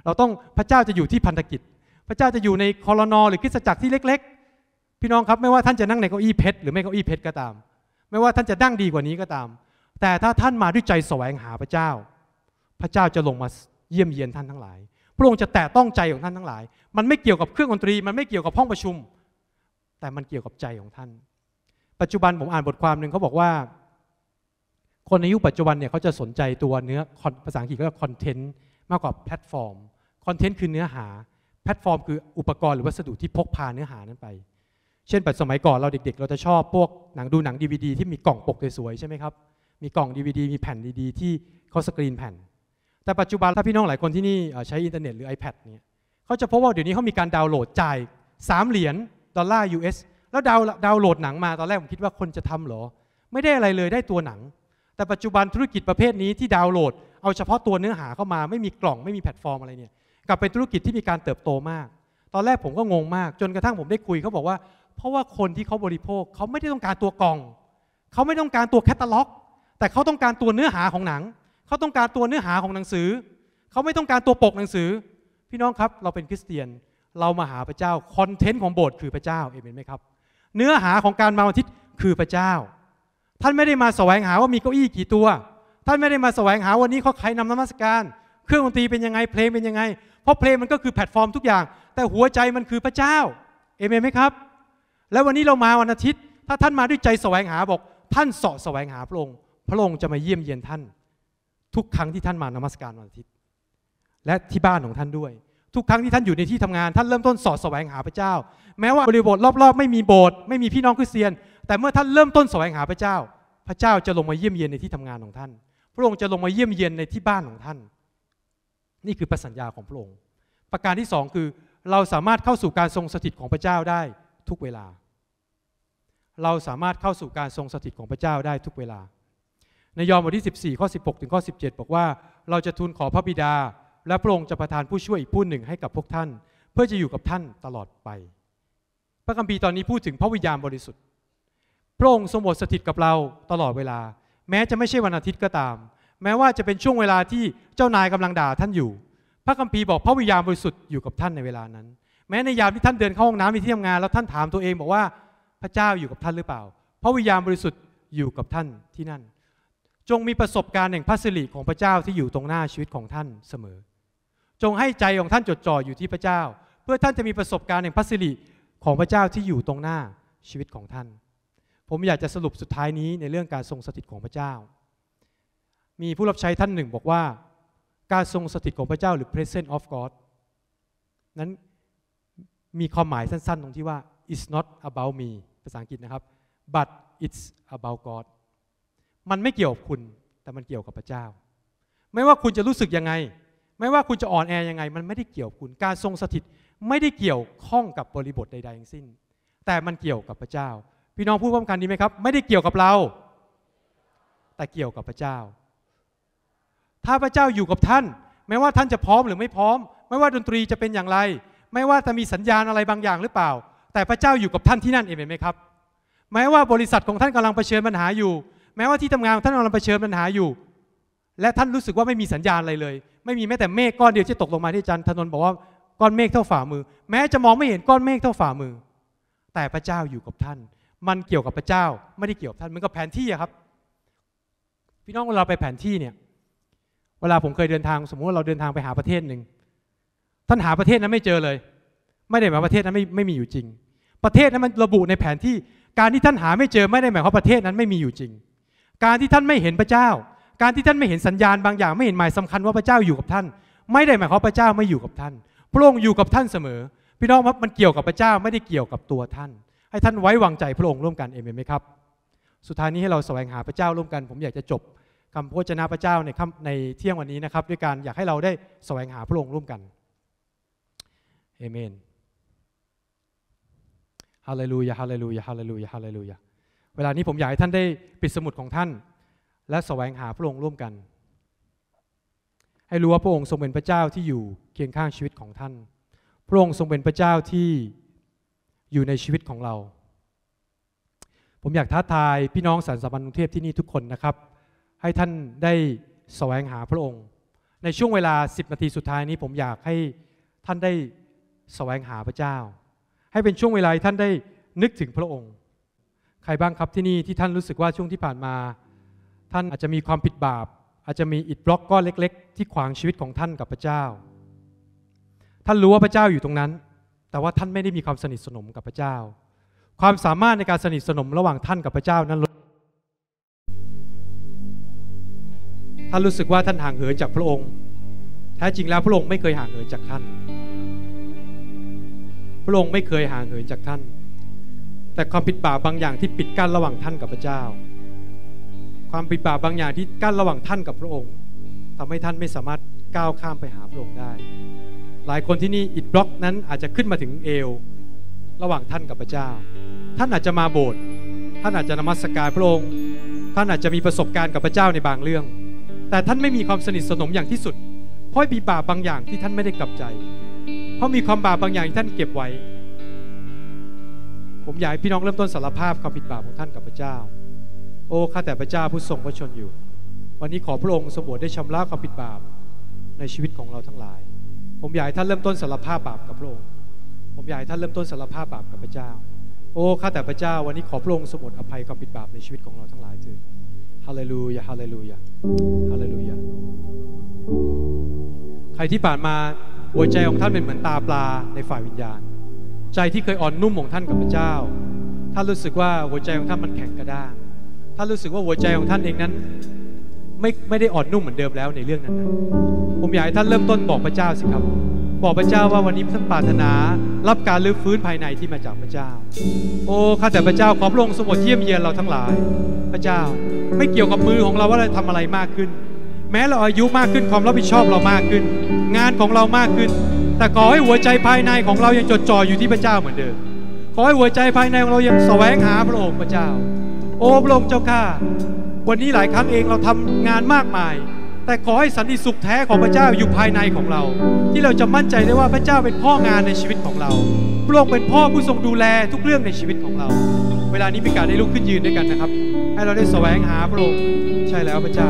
เราต้องพระเจ้าจะอยู่ที่พันธกิจ พระเจ้าจะอยู่ในคอรนอหรือคริสตจักรที่เล็กพี่น้องครับไม่ว่าท่านจะนั่งในเก้าอี้เพชรหรือไม่เก้าอี้เพชรก็ตาม ไม่ว่าท่านจะนั่งดีกว่านี้ก็ตาม แต่ถ้าท่านมาด้วยใจแสวงหาพระเจ้า พระเจ้าจะลงมาเยี่ยมเยียนท่านทั้งหลายพระองค์จะแตะต้องใจของท่านทั้งหลายมันไม่เกี่ยวกับเครื่องดนตรีมันไม่เกี่ยวกับห้องประชุม แต่มันเกี่ยวกับใจของท่าน ปัจจุบันผม อ่านบทความหนึ่งเขาบอกว่า คนในยุคปัจจุบันเนี่ยเขาจะสนใจตัวเนื้อภาษาอังกฤษก็คือคอนเทนต์มากกว่าแพลตฟอร์มคอนเทนต์คือเนื้อหาแพลตฟอร์ม คืออุปกรณ์หรือวัสดุที่พกพาเนื้อหานั้นไปเช่นปัจสมัยก่อนเราเด็กๆ เราจะชอบพวกหนังดูหนังดีวดีที่มีกล่องปกสวยๆใช่ไหมครับ มีกล่องดีวดีมีแผ่นดีๆ ที่เขาสกรีนแผ่น แต่ปัจจุบันถ้าพี่น้องหลายคนที่นี่ใช้อินเทอร์เน็ตหรือ iPad เนี่ยเขาจะพบว่าเดี๋ยวนี้เขามีการดาวน์โหลดจ่าย 3 เหรียญดอลลาร์ US แล้วดาวดาวน์โหลดหนังมาตอนแรกผมคิดว่าคนจะทำหรอ ไม่ได้อะไรเลยได้ตัวหนัง แต่ปัจจุบันธุรกิจประเภทนี้ที่ดาวน์โหลดเอาเฉพาะตัวเนื้อหาเข้ามา ไม่มีกล่องไม่มีแพลตฟอร์มอะไรเนี่ยกลับเป็นธุรกิจที่มีการเติบโตมาก ตอนแรกผมก็งงมากจนกระทั่งผมได้คุยเขาบอกว่าเพราะว่าคนที่เขาบริโภคเขาไม่ได้ต้องการตัวกล่อง เขาไม่ต้องการตัวแคตตาล็อก แต่เขาต้องการตัวเนื้อหาของหนัง เขาต้องการตัวเนื้อหาของหนังสือ เขาไม่ต้องการตัวปกหนังสือ พี่น้องครับเราเป็นคริสเตียนเรามาหาพระเจ้า คอนเทนต์ของโบสถ์คือพระเจ้า เอเมนไหมครับ เนื้อหาของการมาวันอาทิตย์คือพระเจ้าท่านไม่ได้มาแสวงหาว่ามีเก้าอี้กี่ตัว ท่านไม่ได้มาแสวงหาวันนี้เขาใครนำนมัสการ เครื่องดนตรีเป็นยังไงเพลงเป็นยังไงเพราะเพลงมันก็คือแพลตฟอร์มทุกอย่างแต่หัวใจมันคือพระเจ้าเอเมนไหมครับและวันนี้เรามาวันอาทิตย์ ถ้าท่านมาด้วยใจแสวงหาบอก ท่านสาะแสวงหาพระองค์พระองค์จะมาเยี่ยมเยียนท่าน ทุกครั้งที่ท่านมานมัสการวันอาทิตย์ และที่บ้านของท่านด้วย ทุกครั้งที่ท่านอยู่ในที่ทำงานท่านเริ่มต้นสอะแสวงหาพระเจ้า แม้ว่าบริบทรอบๆ ไม่มีโบสถ์ไม่มีพี่น้องคริสเตียน แต่เมื่อท่านเริ่มต้นแสวงหาพระเจ้า พระเจ้าจะลงมาเยี่ยมเยียนในที่ทำงานของท่าน พระองค์จะลงมาเยี่ยมเยียนในที่บ้านของท่าน นี่คือประสัญญาของพระองค์ประการที่สองคือเราสามารถเข้าสู่การทรงสถิตของพระเจ้าได้ทุกเวลาเราสามารถเข้าสู่การทรงสถิตของพระเจ้าได้ทุกเวลา ในยอห์นบทที่ 14 ข้อ 16 ถึงข้อ 17 บอกว่า เราจะทูลขอพระบิดา และพระองค์จะประทานผู้ช่วยอีกผู้หนึ่งให้กับพวกท่าน เพื่อจะอยู่กับท่านตลอดไป พระคัมภีร์ตอนนี้พูดถึงพระวิญญาณบริสุทธิ์ พระองค์ทรงสถิตกับเราตลอดเวลา แม้จะไม่ใช่วันอาทิตย์ก็ตาม แม้ว่าจะเป็นช่วงเวลาที่เจ้านายกำลังด่าท่านอยู่ พระคัมภีร์บอกพระวิญญาณบริสุทธิ์อยู่กับท่านในเวลานั้น แม้ในยามที่ท่านเดินเข้าห้องน้ำที่ทำงานแล้วท่านถามตัวเองบอกว่าพระเจ้าอยู่กับท่านหรือเปล่า พระวิญญาณบริสุทธิ์อยู่กับท่านที่นั่น จงมีประสบการณ์แห่งพระสิริของพระเจ้าที่อยู่ตรงหน้าชีวิตของท่านเสมอ จงให้ใจของท่านจดจ่อ อยู่ที่พระเจ้า เพื่อท่านจะมีประสบการณ์แห่งพระสิริของพระเจ้าที่อยู่ตรงหน้าชีวิตของท่าน ผมอยากจะสรุปสุดท้ายนี้ในเรื่องการทรงสถิตของพระเจ้า มีผู้รับใช้ท่านหนึ่งบอกว่า การทรงสถิตของพระเจ้าหรือ presence of God นั้นมีความหมายสั้นๆ ตรงที่ว่า it's not about me ภาษาอังกฤษนะครับ but it's about God มันไม่เกี่ยวกับคุณแต่มันเกี่ยวกับพระเจ้า ไม่ว่าคุณจะรู้สึกยังไง ไม่ว่าคุณจะอ่อนแอยังไง มันไม่ได้เกี่ยวกับคุณ การทรงสถิต ไม่ได้เกี่ยวข้องกับบริบทใดๆ ทั้งสิ้น แต่มันเกี่ยวกับพระเจ้า พี่น้องพูดพร้อมกันดีไหมครับ ไม่ได้เกี่ยวกับเรา แต่เกี่ยวกับพระเจ้า ถ้าพระเจ้าอยู่กับท่าน ไม่ว่าท่านจะพร้อมหรือไม่พร้อม ไม่ว่าดนตรีจะเป็นอย่างไร ไม่ว่าจะมีสัญญาณอะไรบางอย่างหรือเปล่าแต่พระเจ้าอยู่กับท่านที่นั่นเองเห็นไหมครับ แม้ว่าบริษัทของท่านกำลังเผชิญปัญหาอยู่ แม้ว่าที่ทำงานของท่านกำลังเผชิญปัญหาอยู่ และท่านรู้สึกว่าไม่มีสัญญาณอะไรเลย ไม่มีแม้แต่เมฆก้อนเดียวที่ตกลงมาที่จัจทร์ถนนบอกว่าก้อนเมฆเท่าฝ่ามือ แม้จะมองไม่เห็นก้อนเมฆเท่าฝ่ามือ แต่พระเจ้าอยู่กับท่าน มันเกี่ยวกับพระเจ้าไม่ได้เกี่ยวกับท่านมันก็แผนที่ครับ พี่น้องเวลาไปแผนที่เนี่ย เวลาผมเคยเดินทางสมมุติว่าเราเดินทางไปหาประเทศหนึ่ง ท่านหาประเทศนั้นไม่เจอเลยไม่ได้หมายว่าประเทศนั้นไม่ไม่มีอยู่จริง ประเทศนั้นมันระบุในแผนที่การที่ท่านหาไม่เจอ ไม่ได้หมายว่าประเทศนั้นไม่มีอยู่จริง การที่ท่านไม่เห็นพระเจ้า การที่ท่านไม่เห็นสัญญาณบางอย่างไม่เห็นหมายสำคัญว่าพระเจ้าอยู่กับท่าน ไม่ได้หมายความพระเจ้าไม่อยู่กับท่าน พระองค์อยู่กับท่านเสมอพี่น้องครับมันเกี่ยวกับพระเจ้าไม่ได้เกี่ยวกับตัวท่าน ให้ท่านไว้วางใจพระองค์ร่วมกันเอเมนไหมครับ สุดท้ายนี้ให้เราแสวงหาพระเจ้า ร่วมกัน ผมอยากจะจบคำาพชนาพระเจ้าในคำในเที่ยงวันนี้นะครับด้วยการอยากให้เราได้แสวงหาพระองค์ร่วมกันเอเมนฮาเลลูยาฮาเลลูยาฮาเลลูยาฮาเลลูยา เวลานี้ผมอยากให้ท่านได้ปิดสมุดของท่าน และแสวงหาพระองค์ร่วมกัน ให้รู้ว่าพระองค์ทรงเป็นพระเจ้าที่อยู่เคียงข้างชีวิตของท่าน พระองค์ทรงเป็นพระเจ้าที่อยู่ในชีวิตของเรา ผมอยากท้าทายพี่น้องสันสบันกรุงเทพที่นี่ทุกคนนะครับ ให้ท่านได้แสวงหาพระองค์ ในช่วงเวลา 10 นาทีสุดท้ายนี้ผมอยากให้ท่านได้แสวงหาพระเจ้าให้เป็นช่วงเวลาท่านได้นึกถึงพระองค์ ใครบ้างครับที่นี่ที่ท่านรู้สึกว่าช่วงที่ผ่านมา ท่านอาจจะมีความผิดบาป อาจจะมีอิดบล็อกก้อนเล็ก ๆ ที่ขวางชีวิตของท่านกับพระเจ้า ท่านรู้ว่าพระเจ้าอยู่ตรงนั้น แต่ว่าท่านไม่ได้มีความสนิทสนมกับพระเจ้า ความสามารถในการสนิทสนมระหว่างท่านกับพระเจ้านั้นลดท่านรู้สึกว่าท่านห่างเหินจากพระองค์ แท้จริงแล้วพระองค์ไม่เคยห่างเหินจากท่านระองค์ไม่เคยห่างเหินจากท่าน แต่ความผิดบาปบางอย่างที่ปิดกั้นระหว่างท่านกับพระเจ้า ความผิดบาปบางอย่างที่กั้นระหว่างท่านกับพระองค์ ทำให้ท่านไม่สามารถก้าวข้ามไปหาพระองค์ได้ หลายคนที่นี่อิดบล็อกนั้นอาจจะขึ้นมาถึงเอว ระหว่างท่านกับพระเจ้า ท่านอาจจะมาโบสถ์ท่านอาจจะนมัสการพระองค์ ท่านอาจจะมีประสบการณ์กับพระเจ้าในบางเรื่อง แต่ท่านไม่มีความสนิทสนมอย่างที่สุด เพราะมีบาปบางอย่างที่ท่านไม่ได้กลับใจเพราะมีความบาปบางอย่างที่ท่านเก็บไว้ ผมอยากให้พี่น้องเริ่มต้นสารภาพความผิดบาปของท่านกับพระเจ้า โอ้ ข้าแต่พระเจ้าผู้ทรงพระชนอยู่ วันนี้ขอพระองค์สมบูรณ์ได้ชำระความผิดบาปในชีวิตของเราทั้งหลาย ผมอยากให้ท่านเริ่มต้นสารภาพบาปกับพระองค์ ผมอยากให้ท่านเริ่มต้นสารภาพบาปกับพระเจ้า โอ้ ข้าแต่พระเจ้า วันนี้ขอพระองค์สมบูรณ์อภัยความผิดบาปในชีวิตของเราทั้งหลายเถิดฮาเลลูยา ฮาเลลูยา ฮาเลลูยา ใครที่ผ่านมาหัวใจของท่านเป็นเหมือนตาปลาในฝ่ายวิญญาณ ใจที่เคยอ่อนนุ่มของท่านกับพระเจ้าท่านรู้สึกว่าหัวใจ ของท่านมันแข็งกระด้างท่านรู้สึกว่าหัวใจของท่านเองนั้น ไม่ไม่ได้อ่อนนุ่มเหมือนเดิมแล้วในเรื่องนั้นผมอยากให้ท่านเริ่มต้นบอกพระเจ้าสิครับ บอกพระเจ้าว่าวันนี้ท่านปรารถนารับการลื้อฟื้นภายในที่มาจากพระเจ้า โอ้ข้าแต่พระเจ้าขอพระองค์ทรงโปรดเยี่ยมเยียนเราทั้งหลาย พระเจ้าไม่เกี่ยวกับมือของเราว่าเราทำอะไรมากขึ้นแม้เราอายุมากขึ้นความรับผิดชอบเรามากขึ้น งานของเรามากขึ้น แต่ขอให้หัวใจภายในของเรายังจดจ่ออยู่ที่พระเจ้าเหมือนเดิมขอให้หัวใจภายในของเรายังแสวงหาพระองค์พระเจ้า โอ้พระองค์เจ้าข้าวันนี้หลายครั้งเองเราทำงานมากมาย แต่ขอให้สันติสุขแท้ของพระเจ้าอยู่ภายในของเรา ที่เราจะมั่นใจได้ว่าพระเจ้าเป็นพ่องานในชีวิตของเราพระองค์เป็นพ่อผู้ทรงดูแลทุกเรื่องในชีวิตของเรา เวลานี้มีการได้ลุกขึ้นยืนด้วยกันนะครับให้เราได้แสวงหาพระองค์ใช่แล้วพระเจ้า